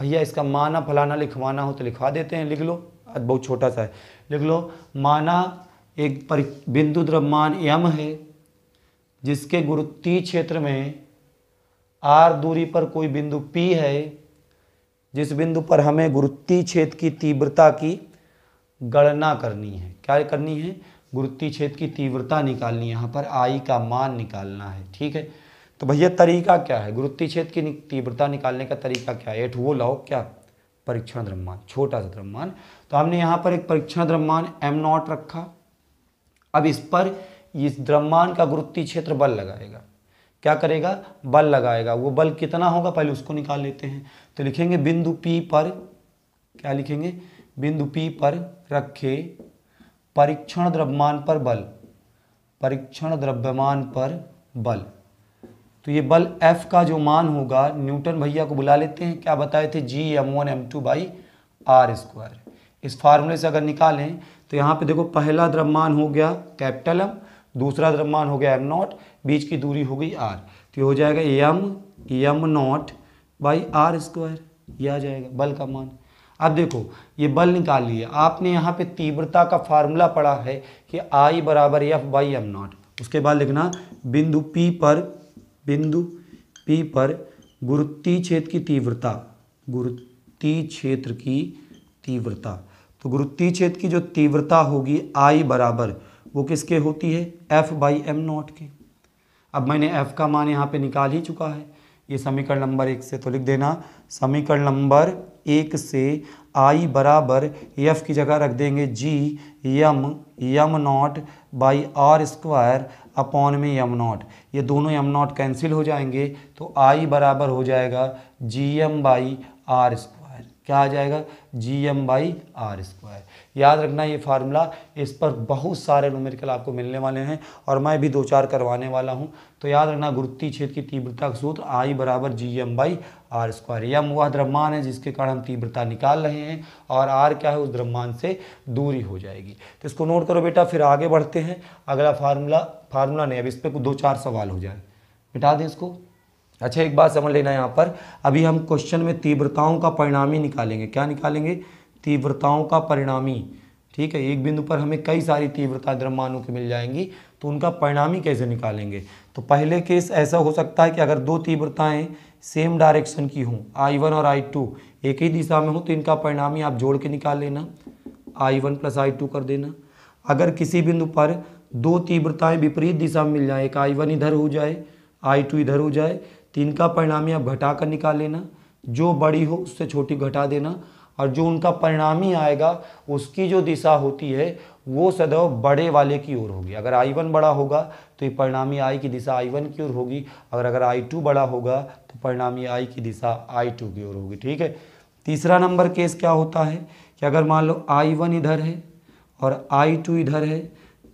भैया इसका माना फलाना लिखवाना हो तो लिखवा देते हैं लिख लो बहुत छोटा सा है लिख लो माना एक पर बिंदु द्रव्यमान यम है जिसके गुरुत्ती क्षेत्र में आर दूरी पर कोई बिंदु पी है जिस बिंदु पर हमें गुरुत्ती क्षेत्र की तीव्रता की गणना करनी है क्या करनी है गुरुत्वीय छेद की तीव्रता निकालनी है यहाँ पर आई का मान निकालना है ठीक है तो भैया तरीका क्या है गुरुत्वीय छेद की तीव्रता निकालने का तरीका क्या है एठ वो लाओ क्या परीक्षण द्रव्यमान छोटा सा द्रव्यमान तो हमने यहाँ पर एक परीक्षण द्रव्यमान एम नॉट रखा अब इस पर इस द्रव्यमान का गुरुत्वीय क्षेत्र बल लगाएगा क्या करेगा बल लगाएगा वो बल कितना होगा पहले उसको निकाल लेते हैं तो लिखेंगे बिंदु पी पर क्या लिखेंगे बिंदु पी पर रखे परीक्षण द्रव्यमान पर बल परीक्षण द्रव्यमान पर बल तो ये बल F का जो मान होगा न्यूटन भैया को बुला लेते हैं क्या बताए थे G M one M two by R square इस फार्मूले से अगर निकालें तो यहाँ पे देखो पहला द्रव्यमान हो गया कैपिटल एम दूसरा द्रव्यमान हो गया एम नॉट बीच की दूरी हो गई आर तो ये हो जाएगा M M not by R square यह आ जाएगा बल का मान अब देखो ये बल निकाल लिए आपने यहाँ पे तीव्रता का फार्मूला पढ़ा है कि आई बराबर एफ बाई एम नॉट उसके बाद लिखना बिंदु पी पर बिंदु पी पर गुरुत्वीय क्षेत्र की तीव्रता गुरुत्वीय क्षेत्र की तीव्रता तो गुरुत्वीय क्षेत्र की जो तीव्रता होगी आई बराबर वो किसके होती है एफ बाई एम नॉट के अब मैंने एफ का मान यहाँ पे निकाल ही चुका है ये समीकरण नंबर एक से तो लिख देना समीकरण नंबर एक से आई बराबर f की जगह रख देंगे G M M not by R square upon में यम नॉट ये दोनों यम नॉट कैंसिल हो जाएंगे तो आई बराबर हो जाएगा G M by R square क्या आ जाएगा G M by R square याद रखना ये फार्मूला इस पर बहुत सारे नोमेरिकल आपको मिलने वाले हैं और मैं भी दो चार करवाने वाला हूँ तो याद रखना गुरुत्ती छेद की तीव्रता का सूत्र आई बराबर G M by R square M वह द्रव्यमान है जिसके कारण हम तीव्रता निकाल रहे हैं और आर क्या है उस द्रव्यमान से दूरी हो जाएगी तो इसको नोट करो बेटा फिर आगे बढ़ते हैं अगला फार्मूला फार्मूला नहीं अब इस पर दो चार सवाल हो जाए मिटा दें इसको अच्छा एक बात समझ लेना यहाँ पर अभी हम क्वेश्चन में तीव्रताओं का परिणाम ही निकालेंगे क्या निकालेंगे तीव्रताओं का परिणामी ठीक है एक बिंदु पर हमें कई सारी तीव्रता द्रव्यमानों की मिल जाएंगी तो उनका परिणामी कैसे निकालेंगे तो पहले केस ऐसा हो सकता है कि अगर दो तीव्रताएं सेम डायरेक्शन की हों आई वन और आई टू एक ही दिशा में हो तो इनका परिणामी आप जोड़ के निकाल लेना I one plus I two कर देना अगर किसी बिंदु पर दो तीव्रताएं विपरीत दिशा में मिल जाए एक आई वन इधर हो जाए आई टू इधर हो जाए तो इनका परिणामी आप घटा कर निकाल लेना जो बड़ी हो उससे छोटी घटा देना और जो उनका परिणामी आएगा उसकी जो दिशा होती है वो सदैव बड़े वाले की ओर होगी अगर आई वन बड़ा होगा तो ये परिणामी आई की दिशा आई वन की ओर होगी और अगर आई टू बड़ा होगा तो परिणामी आई की दिशा आई टू की ओर होगी ठीक है तीसरा नंबर केस क्या होता है कि अगर मान लो आई वन इधर है और आई टू इधर है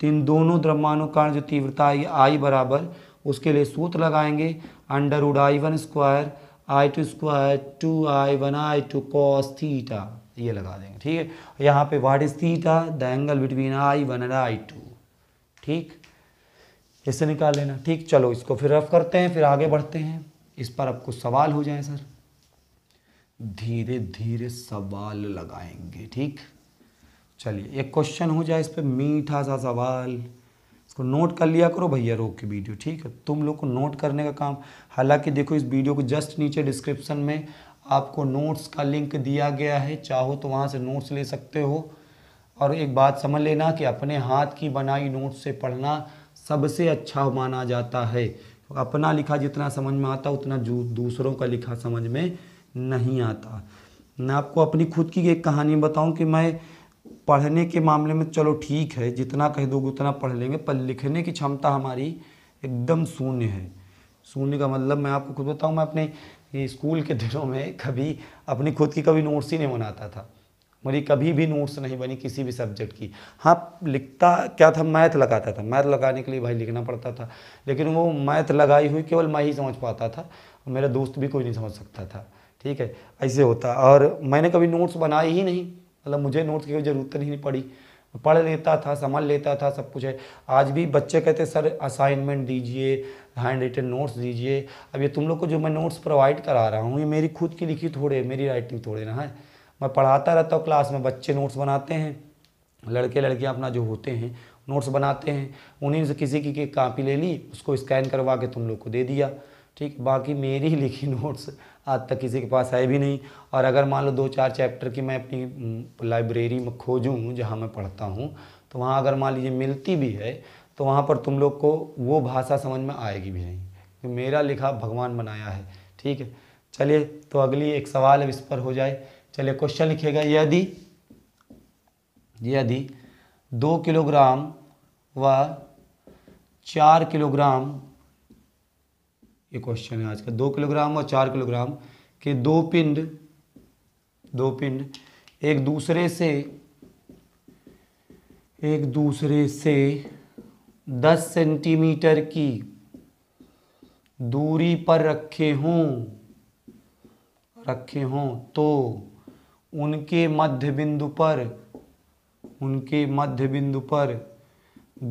तो इन दोनों द्रव्यमानों जो तीव्रता आई आई बराबर उसके लिए सूत्र लगाएंगे under root I one square I two square two I one I two cos theta ये लगा देंगे ठीक है यहाँ पे what is theta the angle between I one and I two ठीक इससे निकाल लेना ठीक चलो इसको फिर रफ करते हैं फिर आगे बढ़ते हैं इस पर आपको सवाल हो जाए सर धीरे धीरे सवाल लगाएंगे ठीक चलिए एक क्वेश्चन हो जाए इस पर मीठा सा सवाल इसको नोट कर लिया करो भैया रोक के वीडियो ठीक है तुम लोग को नोट करने का काम हालांकि देखो इस वीडियो को जस्ट नीचे डिस्क्रिप्शन में आपको नोट्स का लिंक दिया गया है चाहो तो वहाँ से नोट्स ले सकते हो और एक बात समझ लेना कि अपने हाथ की बनाई नोट्स से पढ़ना सबसे अच्छा माना जाता है अपना लिखा जितना समझ में आता उतना दूसरों का लिखा समझ में नहीं आता मैं आपको अपनी खुद की एक कहानी बताऊं कि मैं पढ़ने के मामले में चलो ठीक है जितना कह दोगे उतना पढ़ लेंगे पर लिखने की क्षमता हमारी एकदम शून्य है सुनने का मतलब मैं आपको खुद बताऊँ मैं अपने स्कूल के दिनों में कभी अपनी खुद की कभी नोट्स ही नहीं बनाता था मेरी कभी भी नोट्स नहीं बनी किसी भी सब्जेक्ट की हाँ लिखता क्या था मैथ लगाता था मैथ लगाने के लिए भाई लिखना पड़ता था लेकिन वो मैथ लगाई हुई केवल मैं ही समझ पाता था मेरा दोस्त भी कोई नहीं समझ सकता था ठीक है ऐसे होता और मैंने कभी नोट्स बनाए ही नहीं मतलब मुझे नोट्स की कोई ज़रूरत नहीं पड़ी पढ़ लेता था समझ लेता था सब कुछ है आज भी बच्चे कहते सर असाइनमेंट दीजिए हैंड रिटन नोट्स दीजिए अब ये तुम लोग को जो मैं नोट्स प्रोवाइड करा रहा हूँ ये मेरी खुद की लिखी थोड़े मेरी राइटिंग थोड़े ना है मैं पढ़ाता रहता हूँ क्लास में बच्चे नोट्स बनाते हैं लड़के लड़कियाँ अपना जो होते हैं नोट्स बनाते हैं उन्हीं से किसी की कापी ले ली उसको स्कैन करवा के तुम लोग को दे दिया ठीक बाकी मेरी लिखी नोट्स आज तक किसी के पास आए भी नहीं और अगर मान लो दो चार चैप्टर की मैं अपनी लाइब्रेरी में खोजूँ जहाँ मैं पढ़ता हूँ तो वहाँ अगर मान लीजिए मिलती भी है तो वहाँ पर तुम लोग को वो भाषा समझ में आएगी भी नहीं तो मेरा लिखा भगवान बनाया है ठीक है चलिए तो अगली एक सवाल अब इस पर हो जाए चलिए क्वेश्चन लिखेगा यदि यदि दो किलोग्राम व चार किलोग्राम ये क्वेश्चन है आज का दो किलोग्राम और चार किलोग्राम के दो पिंड दो पिंड एक दूसरे से एक दूसरे से दस सेंटीमीटर की दूरी पर रखे हों रखे हों तो उनके मध्य बिंदु पर उनके मध्य बिंदु पर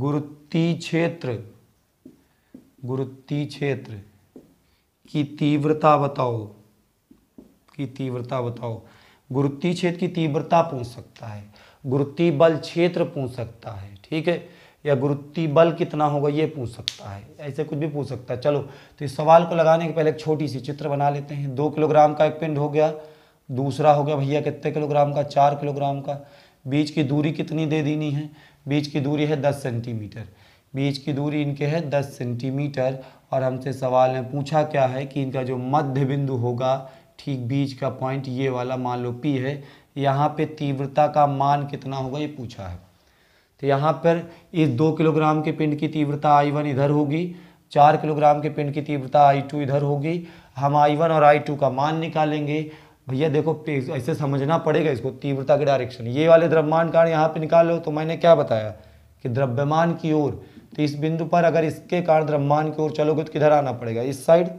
गुरुत्ती क्षेत्र गुरुत्ती क्षेत्र की तीव्रता बताओ की तीव्रता बताओ गुरुत्ती क्षेत्र की तीव्रता पूछ सकता है गुरुत्ती बल क्षेत्र पूछ सकता है ठीक है या गुरुत्वी बल कितना होगा ये पूछ सकता है ऐसे कुछ भी पूछ सकता है चलो तो इस सवाल को लगाने के पहले एक छोटी सी चित्र बना लेते हैं दो किलोग्राम का एक पिंड हो गया दूसरा हो गया भैया कितने किलोग्राम का चार किलोग्राम का बीच की दूरी कितनी दे देनी है बीच की दूरी है दस सेंटीमीटर बीच की दूरी इनके है दस सेंटीमीटर और हमसे सवाल ने पूछा क्या है कि इनका जो मध्य बिंदु होगा ठीक बीच का पॉइंट ये वाला मान लो पी है यहाँ पे तीव्रता का मान कितना होगा ये पूछा है तो यहाँ पर इस दो किलोग्राम के पिंड की तीव्रता आई वन इधर होगी चार किलोग्राम के पिंड की तीव्रता आई टू इधर होगी हम आई वन और आई टू का मान निकालेंगे भैया देखो ऐसे समझना पड़ेगा इसको तीव्रता के डायरेक्शन ये वाले द्रव्यमान कारण यहाँ निकाल निकालो तो मैंने क्या बताया कि द्रव्यमान की ओर तो इस बिंदु पर अगर इसके कारण द्रव्यमान की ओर चलोगे तो किधर आना पड़ेगा इस साइड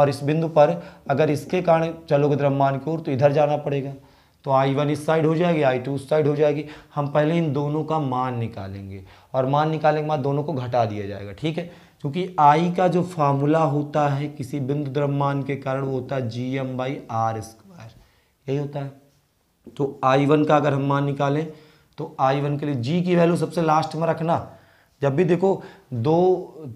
और इस बिंदु पर अगर इसके कारण चलोगे द्रव्यमान की ओर तो इधर जाना पड़ेगा तो आई वन इस साइड हो जाएगी आई टू उस साइड हो जाएगी हम पहले इन दोनों का मान निकालेंगे और मान निकालने के बाद दोनों को घटा दिया जाएगा ठीक है क्योंकि आई का जो फार्मूला होता है किसी बिंदु द्रव्यमान के कारण वो होता है G M by R square यही होता है तो आई वन का अगर हम मान निकालें तो आई वन के लिए जी की वैल्यू सबसे लास्ट में रखना जब भी देखो दो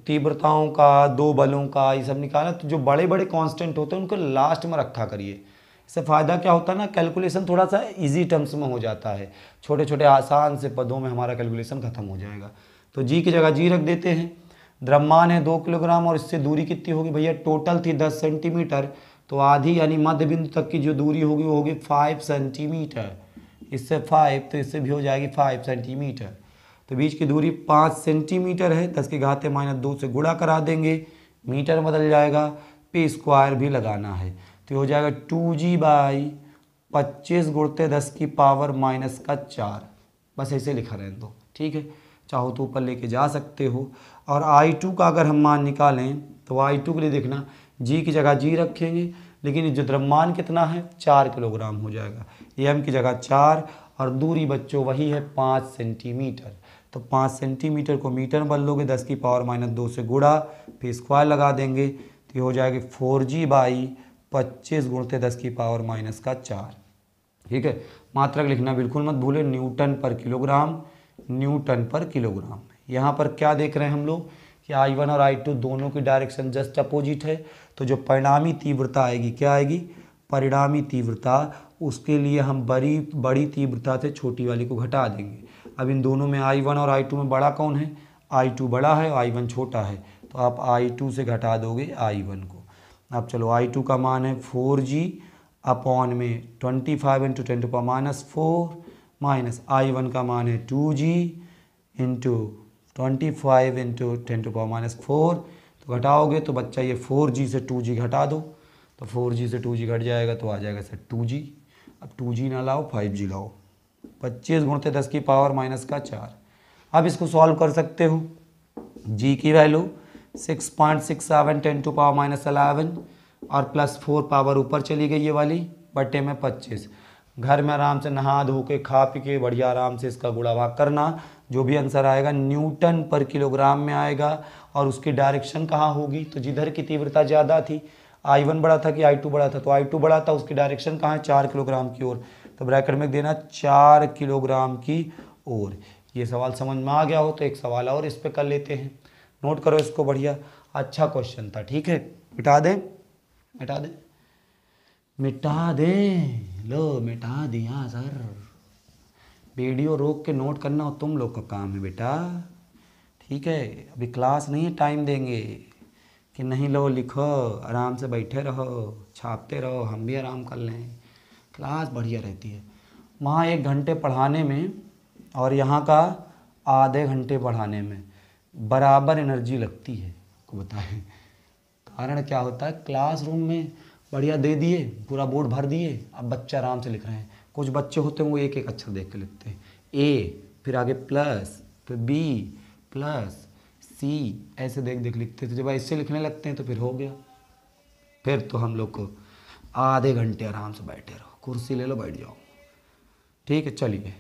तीव्रताओं का दो बलों का ये सब निकालना तो जो बड़े बड़े कॉन्स्टेंट होते हैं उनको लास्ट में रखा करिए इससे फ़ायदा क्या होता है ना कैलकुलेशन थोड़ा सा इजी टर्म्स में हो जाता है छोटे छोटे आसान से पदों में हमारा कैलकुलेशन ख़त्म हो जाएगा तो जी की जगह जी रख देते हैं द्रव्यमान है दो किलोग्राम और इससे दूरी कितनी होगी भैया टोटल थी दस सेंटीमीटर तो आधी यानी मध्य बिंदु तक की जो दूरी होगी वो होगी फाइव सेंटीमीटर इससे फाइव तो इससे भी हो जाएगी फाइव सेंटीमीटर तो बीच की दूरी पाँच सेंटीमीटर है दस के घाते माइनस दो से गुड़ा करा देंगे मीटर बदल जाएगा पे स्क्वायर भी लगाना है तो हो जाएगा टू जी बाई पच्चीस गुड़ते दस की पावर माइनस का चार बस ऐसे लिखा रहे दो ठीक है चाहो तो ऊपर लेके जा सकते हो और आई टू का अगर हम मान निकालें तो आई टू के लिए देखना जी की जगह जी रखेंगे लेकिन जो द्रव्यमान कितना है चार किलोग्राम हो जाएगा एम की जगह चार और दूरी बच्चों वही है पाँच सेंटीमीटर तो पाँच सेंटीमीटर को मीटर बन लोगे दस की पावर माइनस दो से गुड़ा फिर स्क्वायर लगा देंगे तो ये हो जाएगी फोर जी बाई पच्चीस गुणते दस की पावर माइनस का चार ठीक है मात्रक लिखना बिल्कुल मत भूले न्यूटन पर किलोग्राम न्यूटन पर किलोग्राम यहाँ पर क्या देख रहे हैं हम लोग कि आई वन और आई टू दोनों की डायरेक्शन जस्ट अपोजिट है तो जो परिणामी तीव्रता आएगी क्या आएगी परिणामी तीव्रता उसके लिए हम बड़ी बड़ी तीव्रता से छोटी वाली को घटा देंगे अब इन दोनों में आई वन और आई टू में बड़ा कौन है आई टू बड़ा है आई वन छोटा है तो आप आई टू से घटा दोगे आई वन को अब चलो आई टू का मान है फोर जी अपॉन में twenty five into ten to power minus four minus I one का मान है two g into twenty five into ten to power minus four तो घटाओगे तो बच्चा ये फोर जी से टू जी घटा दो तो फोर जी से टू जी घट जाएगा तो आ जाएगा सर टू जी अब टू जी ना लाओ फाइव जी लाओ पच्चीस गुणते दस की पावर माइनस का चार अब इसको सॉल्व कर सकते हो जी की value six point six seven ten to power minus eleven और प्लस फोर पावर ऊपर चली गई ये वाली बटे में पच्चीस घर में आराम से नहा धो के खा पी के बढ़िया आराम से इसका गुड़ा भाग करना जो भी आंसर आएगा न्यूटन पर किलोग्राम में आएगा और उसकी डायरेक्शन कहाँ होगी तो जिधर की तीव्रता ज़्यादा थी आई वन बड़ा था कि आई टू बड़ा था तो आई टू बड़ा था उसकी डायरेक्शन कहाँ है चार किलोग्राम की ओर तो ब्रैकेट में देना चार किलोग्राम की ओर ये सवाल समझ में आ गया हो तो एक सवाल और इस पर कर लेते हैं नोट करो इसको बढ़िया अच्छा क्वेश्चन था ठीक है मिटा दें मिटा दें मिटा दें लो मिटा दिया सर वीडियो रोक के नोट करना हो तुम लोग का काम है बेटा ठीक है अभी क्लास नहीं है टाइम देंगे कि नहीं लो लिखो आराम से बैठे रहो छापते रहो हम भी आराम कर लें क्लास बढ़िया रहती है वहाँ एक घंटे पढ़ाने में और यहाँ का आधे घंटे पढ़ाने में बराबर एनर्जी लगती है को बताएं कारण क्या होता है क्लासरूम में बढ़िया दे दिए पूरा बोर्ड भर दिए अब बच्चे आराम से लिख रहे हैं कुछ बच्चे होते हैं वो एक एक अक्षर देख के लिखते हैं ए फिर आगे प्लस फिर बी प्लस सी ऐसे देख देख लिखते थे तो जब ऐसे लिखने लगते हैं तो फिर हो गया फिर तो हम लोग को आधे घंटे आराम से बैठे रहो कुर्सी ले लो बैठ जाओ ठीक है चलिए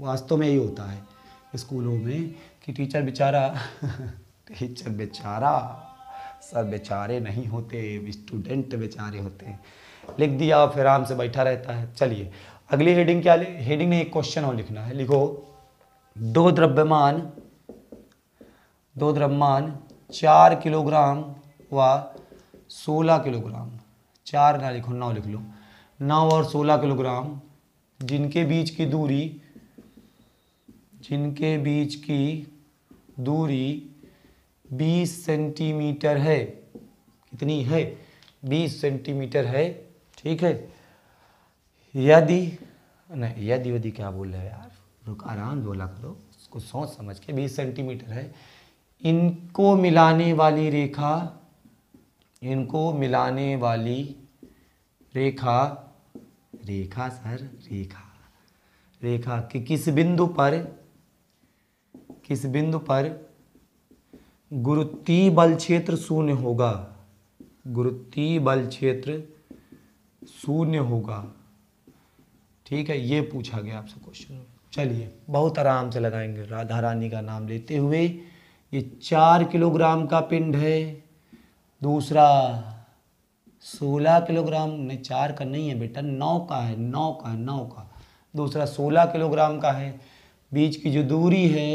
वास्तव में यही होता है स्कूलों में कि टीचर बेचारा टीचर बेचारा सर बेचारे नहीं होते स्टूडेंट बेचारे होते हैं लिख दिया फिर आराम से बैठा रहता है चलिए अगली हेडिंग क्या हेडिंग में एक क्वेश्चन और लिखना है लिखो दो द्रव्यमान दो द्रव्यमान चार किलोग्राम व सोलह किलोग्राम चार ना लिखो नौ लिख लो नौ और सोलह किलोग्राम जिनके बीच की दूरी जिनके बीच की दूरी 20 सेंटीमीटर है कितनी है 20 सेंटीमीटर है ठीक है यदि नहीं यदि यदि क्या बोल रहे यार रुक आराम बोला करो उसको सोच समझ के 20 सेंटीमीटर है इनको मिलाने वाली रेखा इनको मिलाने वाली रेखा रेखा सर रेखा रेखा कि किस बिंदु पर किस बिंदु पर गुरुत्वीय बल क्षेत्र शून्य होगा गुरुत्वीय बल क्षेत्र शून्य होगा ठीक है ये पूछा गया आपसे क्वेश्चन चलिए बहुत आराम से लगाएंगे राधा रानी का नाम लेते हुए ये चार किलोग्राम का पिंड है दूसरा सोलह किलोग्राम नहीं चार का नहीं है बेटा नौ का है नौ का है नौ का दूसरा सोलह किलोग्राम का है बीच की जो दूरी है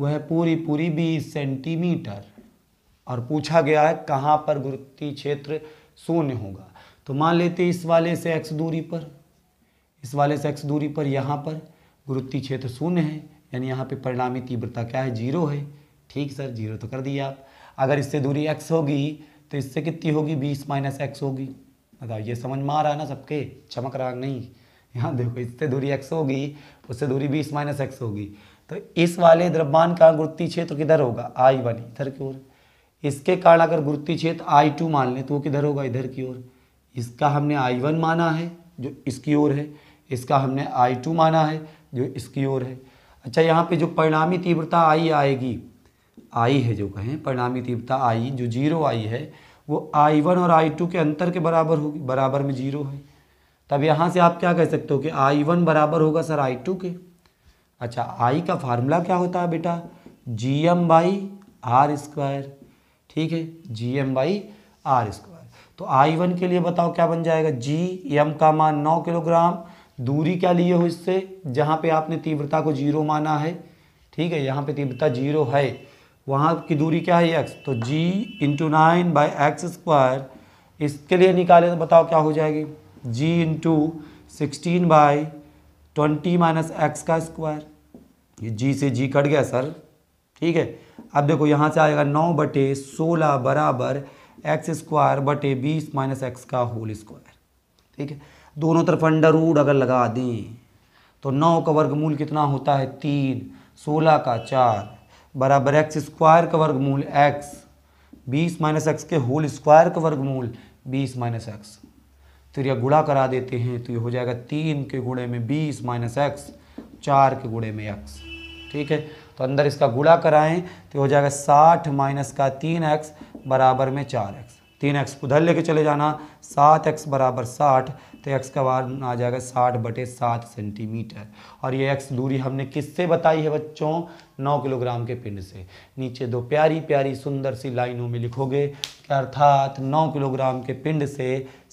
वह पूरी पूरी बीस सेंटीमीटर और पूछा गया है कहाँ पर गुरुत्वीय क्षेत्र शून्य होगा तो मान लेते इस वाले से एक्स दूरी पर इस वाले से एक्स दूरी पर यहाँ पर गुरुत्वीय क्षेत्र शून्य है यानी यहाँ पे परिणामी तीव्रता क्या है जीरो है ठीक सर जीरो तो कर दिए आप अगर इससे दूरी एक्स होगी तो इससे कितनी होगी बीस माइनस एक्स होगी बताओ ये समझ में आ रहा है ना सबके चमक रहा नहीं यहाँ देखो इससे दूरी एक्स होगी उससे दूरी बीस माइनस एक्स होगी तो इस वाले द्रव्यमान का गुरुत्वीय क्षेत्र किधर होगा आई वन इधर की ओर इसके कारण अगर गुरुत्वीय क्षेत्र आई टू मान लें तो वो किधर होगा इधर की ओर इसका हमने आई वन माना है जो इसकी ओर है इसका हमने आई टू माना है जो इसकी ओर है अच्छा यहाँ पे जो परिणामी तीव्रता आई आएगी आई है जो कहें परिणामी तीव्रता आई जो जीरो आई है वो आई वन और आई टू के अंतर के बराबर होगी बराबर में जीरो है तब यहाँ से आप क्या कह सकते हो कि आई वन बराबर होगा सर आई टू के अच्छा आई का फार्मूला क्या होता है बेटा G M by R square ठीक है G M by R square I one one के लिए बताओ क्या बन जाएगा जी एम का मान नौ किलोग्राम दूरी क्या लिए हो इससे जहाँ पे आपने तीव्रता को जीरो माना है ठीक है यहाँ पे तीव्रता जीरो है वहाँ की दूरी क्या है एक्स तो g into nine by X square इसके लिए निकाले तो बताओ क्या हो जाएगी g into sixteen by twenty minus X का स्क्वायर ये जी से जी कट गया सर ठीक है अब देखो यहाँ से आएगा नौ बटे सोलह बराबर एक्स स्क्वायर बटे बीस माइनस एक्स का होल स्क्वायर ठीक है दोनों तरफ अंडर रूड अगर लगा दें तो नौ का वर्गमूल कितना होता है तीन सोलह का चार बराबर एक्स स्क्वायर का वर्गमूल एक्स बीस माइनस एक्स के होल स्क्वायर का वर्गमूल बीस माइनस एक्स फिर यह गुड़ा करा देते हैं तो ये हो जाएगा तीन के गुड़े में बीस माइनस एक्स चार के गुड़े में एक्स ठीक है तो अंदर इसका गुड़ा कराएं तो हो जाएगा साठ माइनस का तीन एक्स बराबर में चार एक्स तीन एक्स उधर लेके चले जाना सात एक्स बराबर साठ तो एक्स का बार आ जाएगा साठ बटे सात सेंटीमीटर और ये एक्स दूरी हमने किससे बताई है बच्चों नौ किलोग्राम के पिंड से नीचे दो प्यारी प्यारी सुंदर सी लाइनों में लिखोगे अर्थात नौ किलोग्राम के पिंड से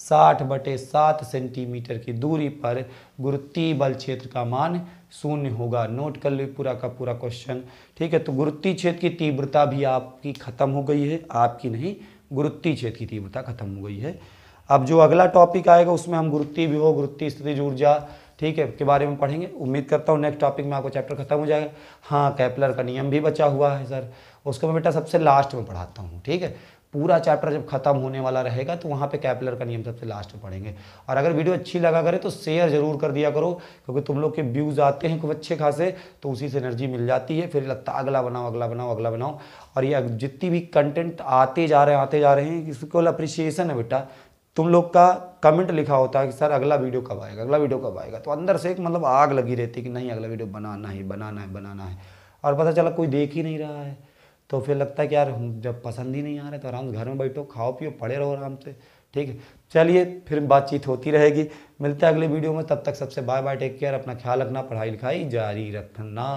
साठ बटे सात सेंटीमीटर की दूरी पर गुरुत्वीय बल क्षेत्र का मान शून्य होगा नोट कर ली पूरा का पूरा क्वेश्चन ठीक है तो गुरुत्वीय क्षेत्र की तीव्रता भी आपकी खत्म हो गई है आपकी नहीं गुरुत्वीय क्षेत्र की तीव्रता खत्म हो गई है अब जो अगला टॉपिक आएगा उसमें हम गुरुत्वीय विभव गुरुत्वीय स्थिति ऊर्जा ठीक है के बारे में पढ़ेंगे उम्मीद करता हूँ नेक्स्ट टॉपिक में आपको चैप्टर खत्म हो जाएगा हाँ कैपलर का नियम भी बचा हुआ है सर उसको मैं बेटा सबसे लास्ट में पढ़ाता हूँ ठीक है पूरा चैप्टर जब खत्म होने वाला रहेगा तो वहाँ पे कैपलर का नियम सबसे लास्ट में पढ़ेंगे और अगर वीडियो अच्छी लगा करे तो शेयर जरूर कर दिया करो क्योंकि तुम लोग के व्यूज़ आते हैं खूब अच्छे खासे तो उसी से एनर्जी मिल जाती है फिर लगता अगला बनाओ अगला बनाओ अगला बनाओ और ये जितनी भी कंटेंट आते जा रहे हैं आते जा रहे हैं इसको अप्रिसिएशन है बेटा तुम लोग का कमेंट लिखा होता है कि सर अगला वीडियो कब आएगा अगला वीडियो कब आएगा तो अंदर से एक मतलब आग लगी रहती है कि नहीं अगला वीडियो बनाना है बनाना है बनाना है और पता चला कोई देख ही नहीं रहा है तो फिर लगता है कि यार जब पसंद ही नहीं आ रहे तो आराम से घर में बैठो खाओ पियो पढ़े रहो आराम से ठीक है चलिए फिर बातचीत होती रहेगी मिलते हैं अगले वीडियो में तब तक सबसे बाय बाय टेक केयर अपना ख्याल रखना पढ़ाई लिखाई जारी रखना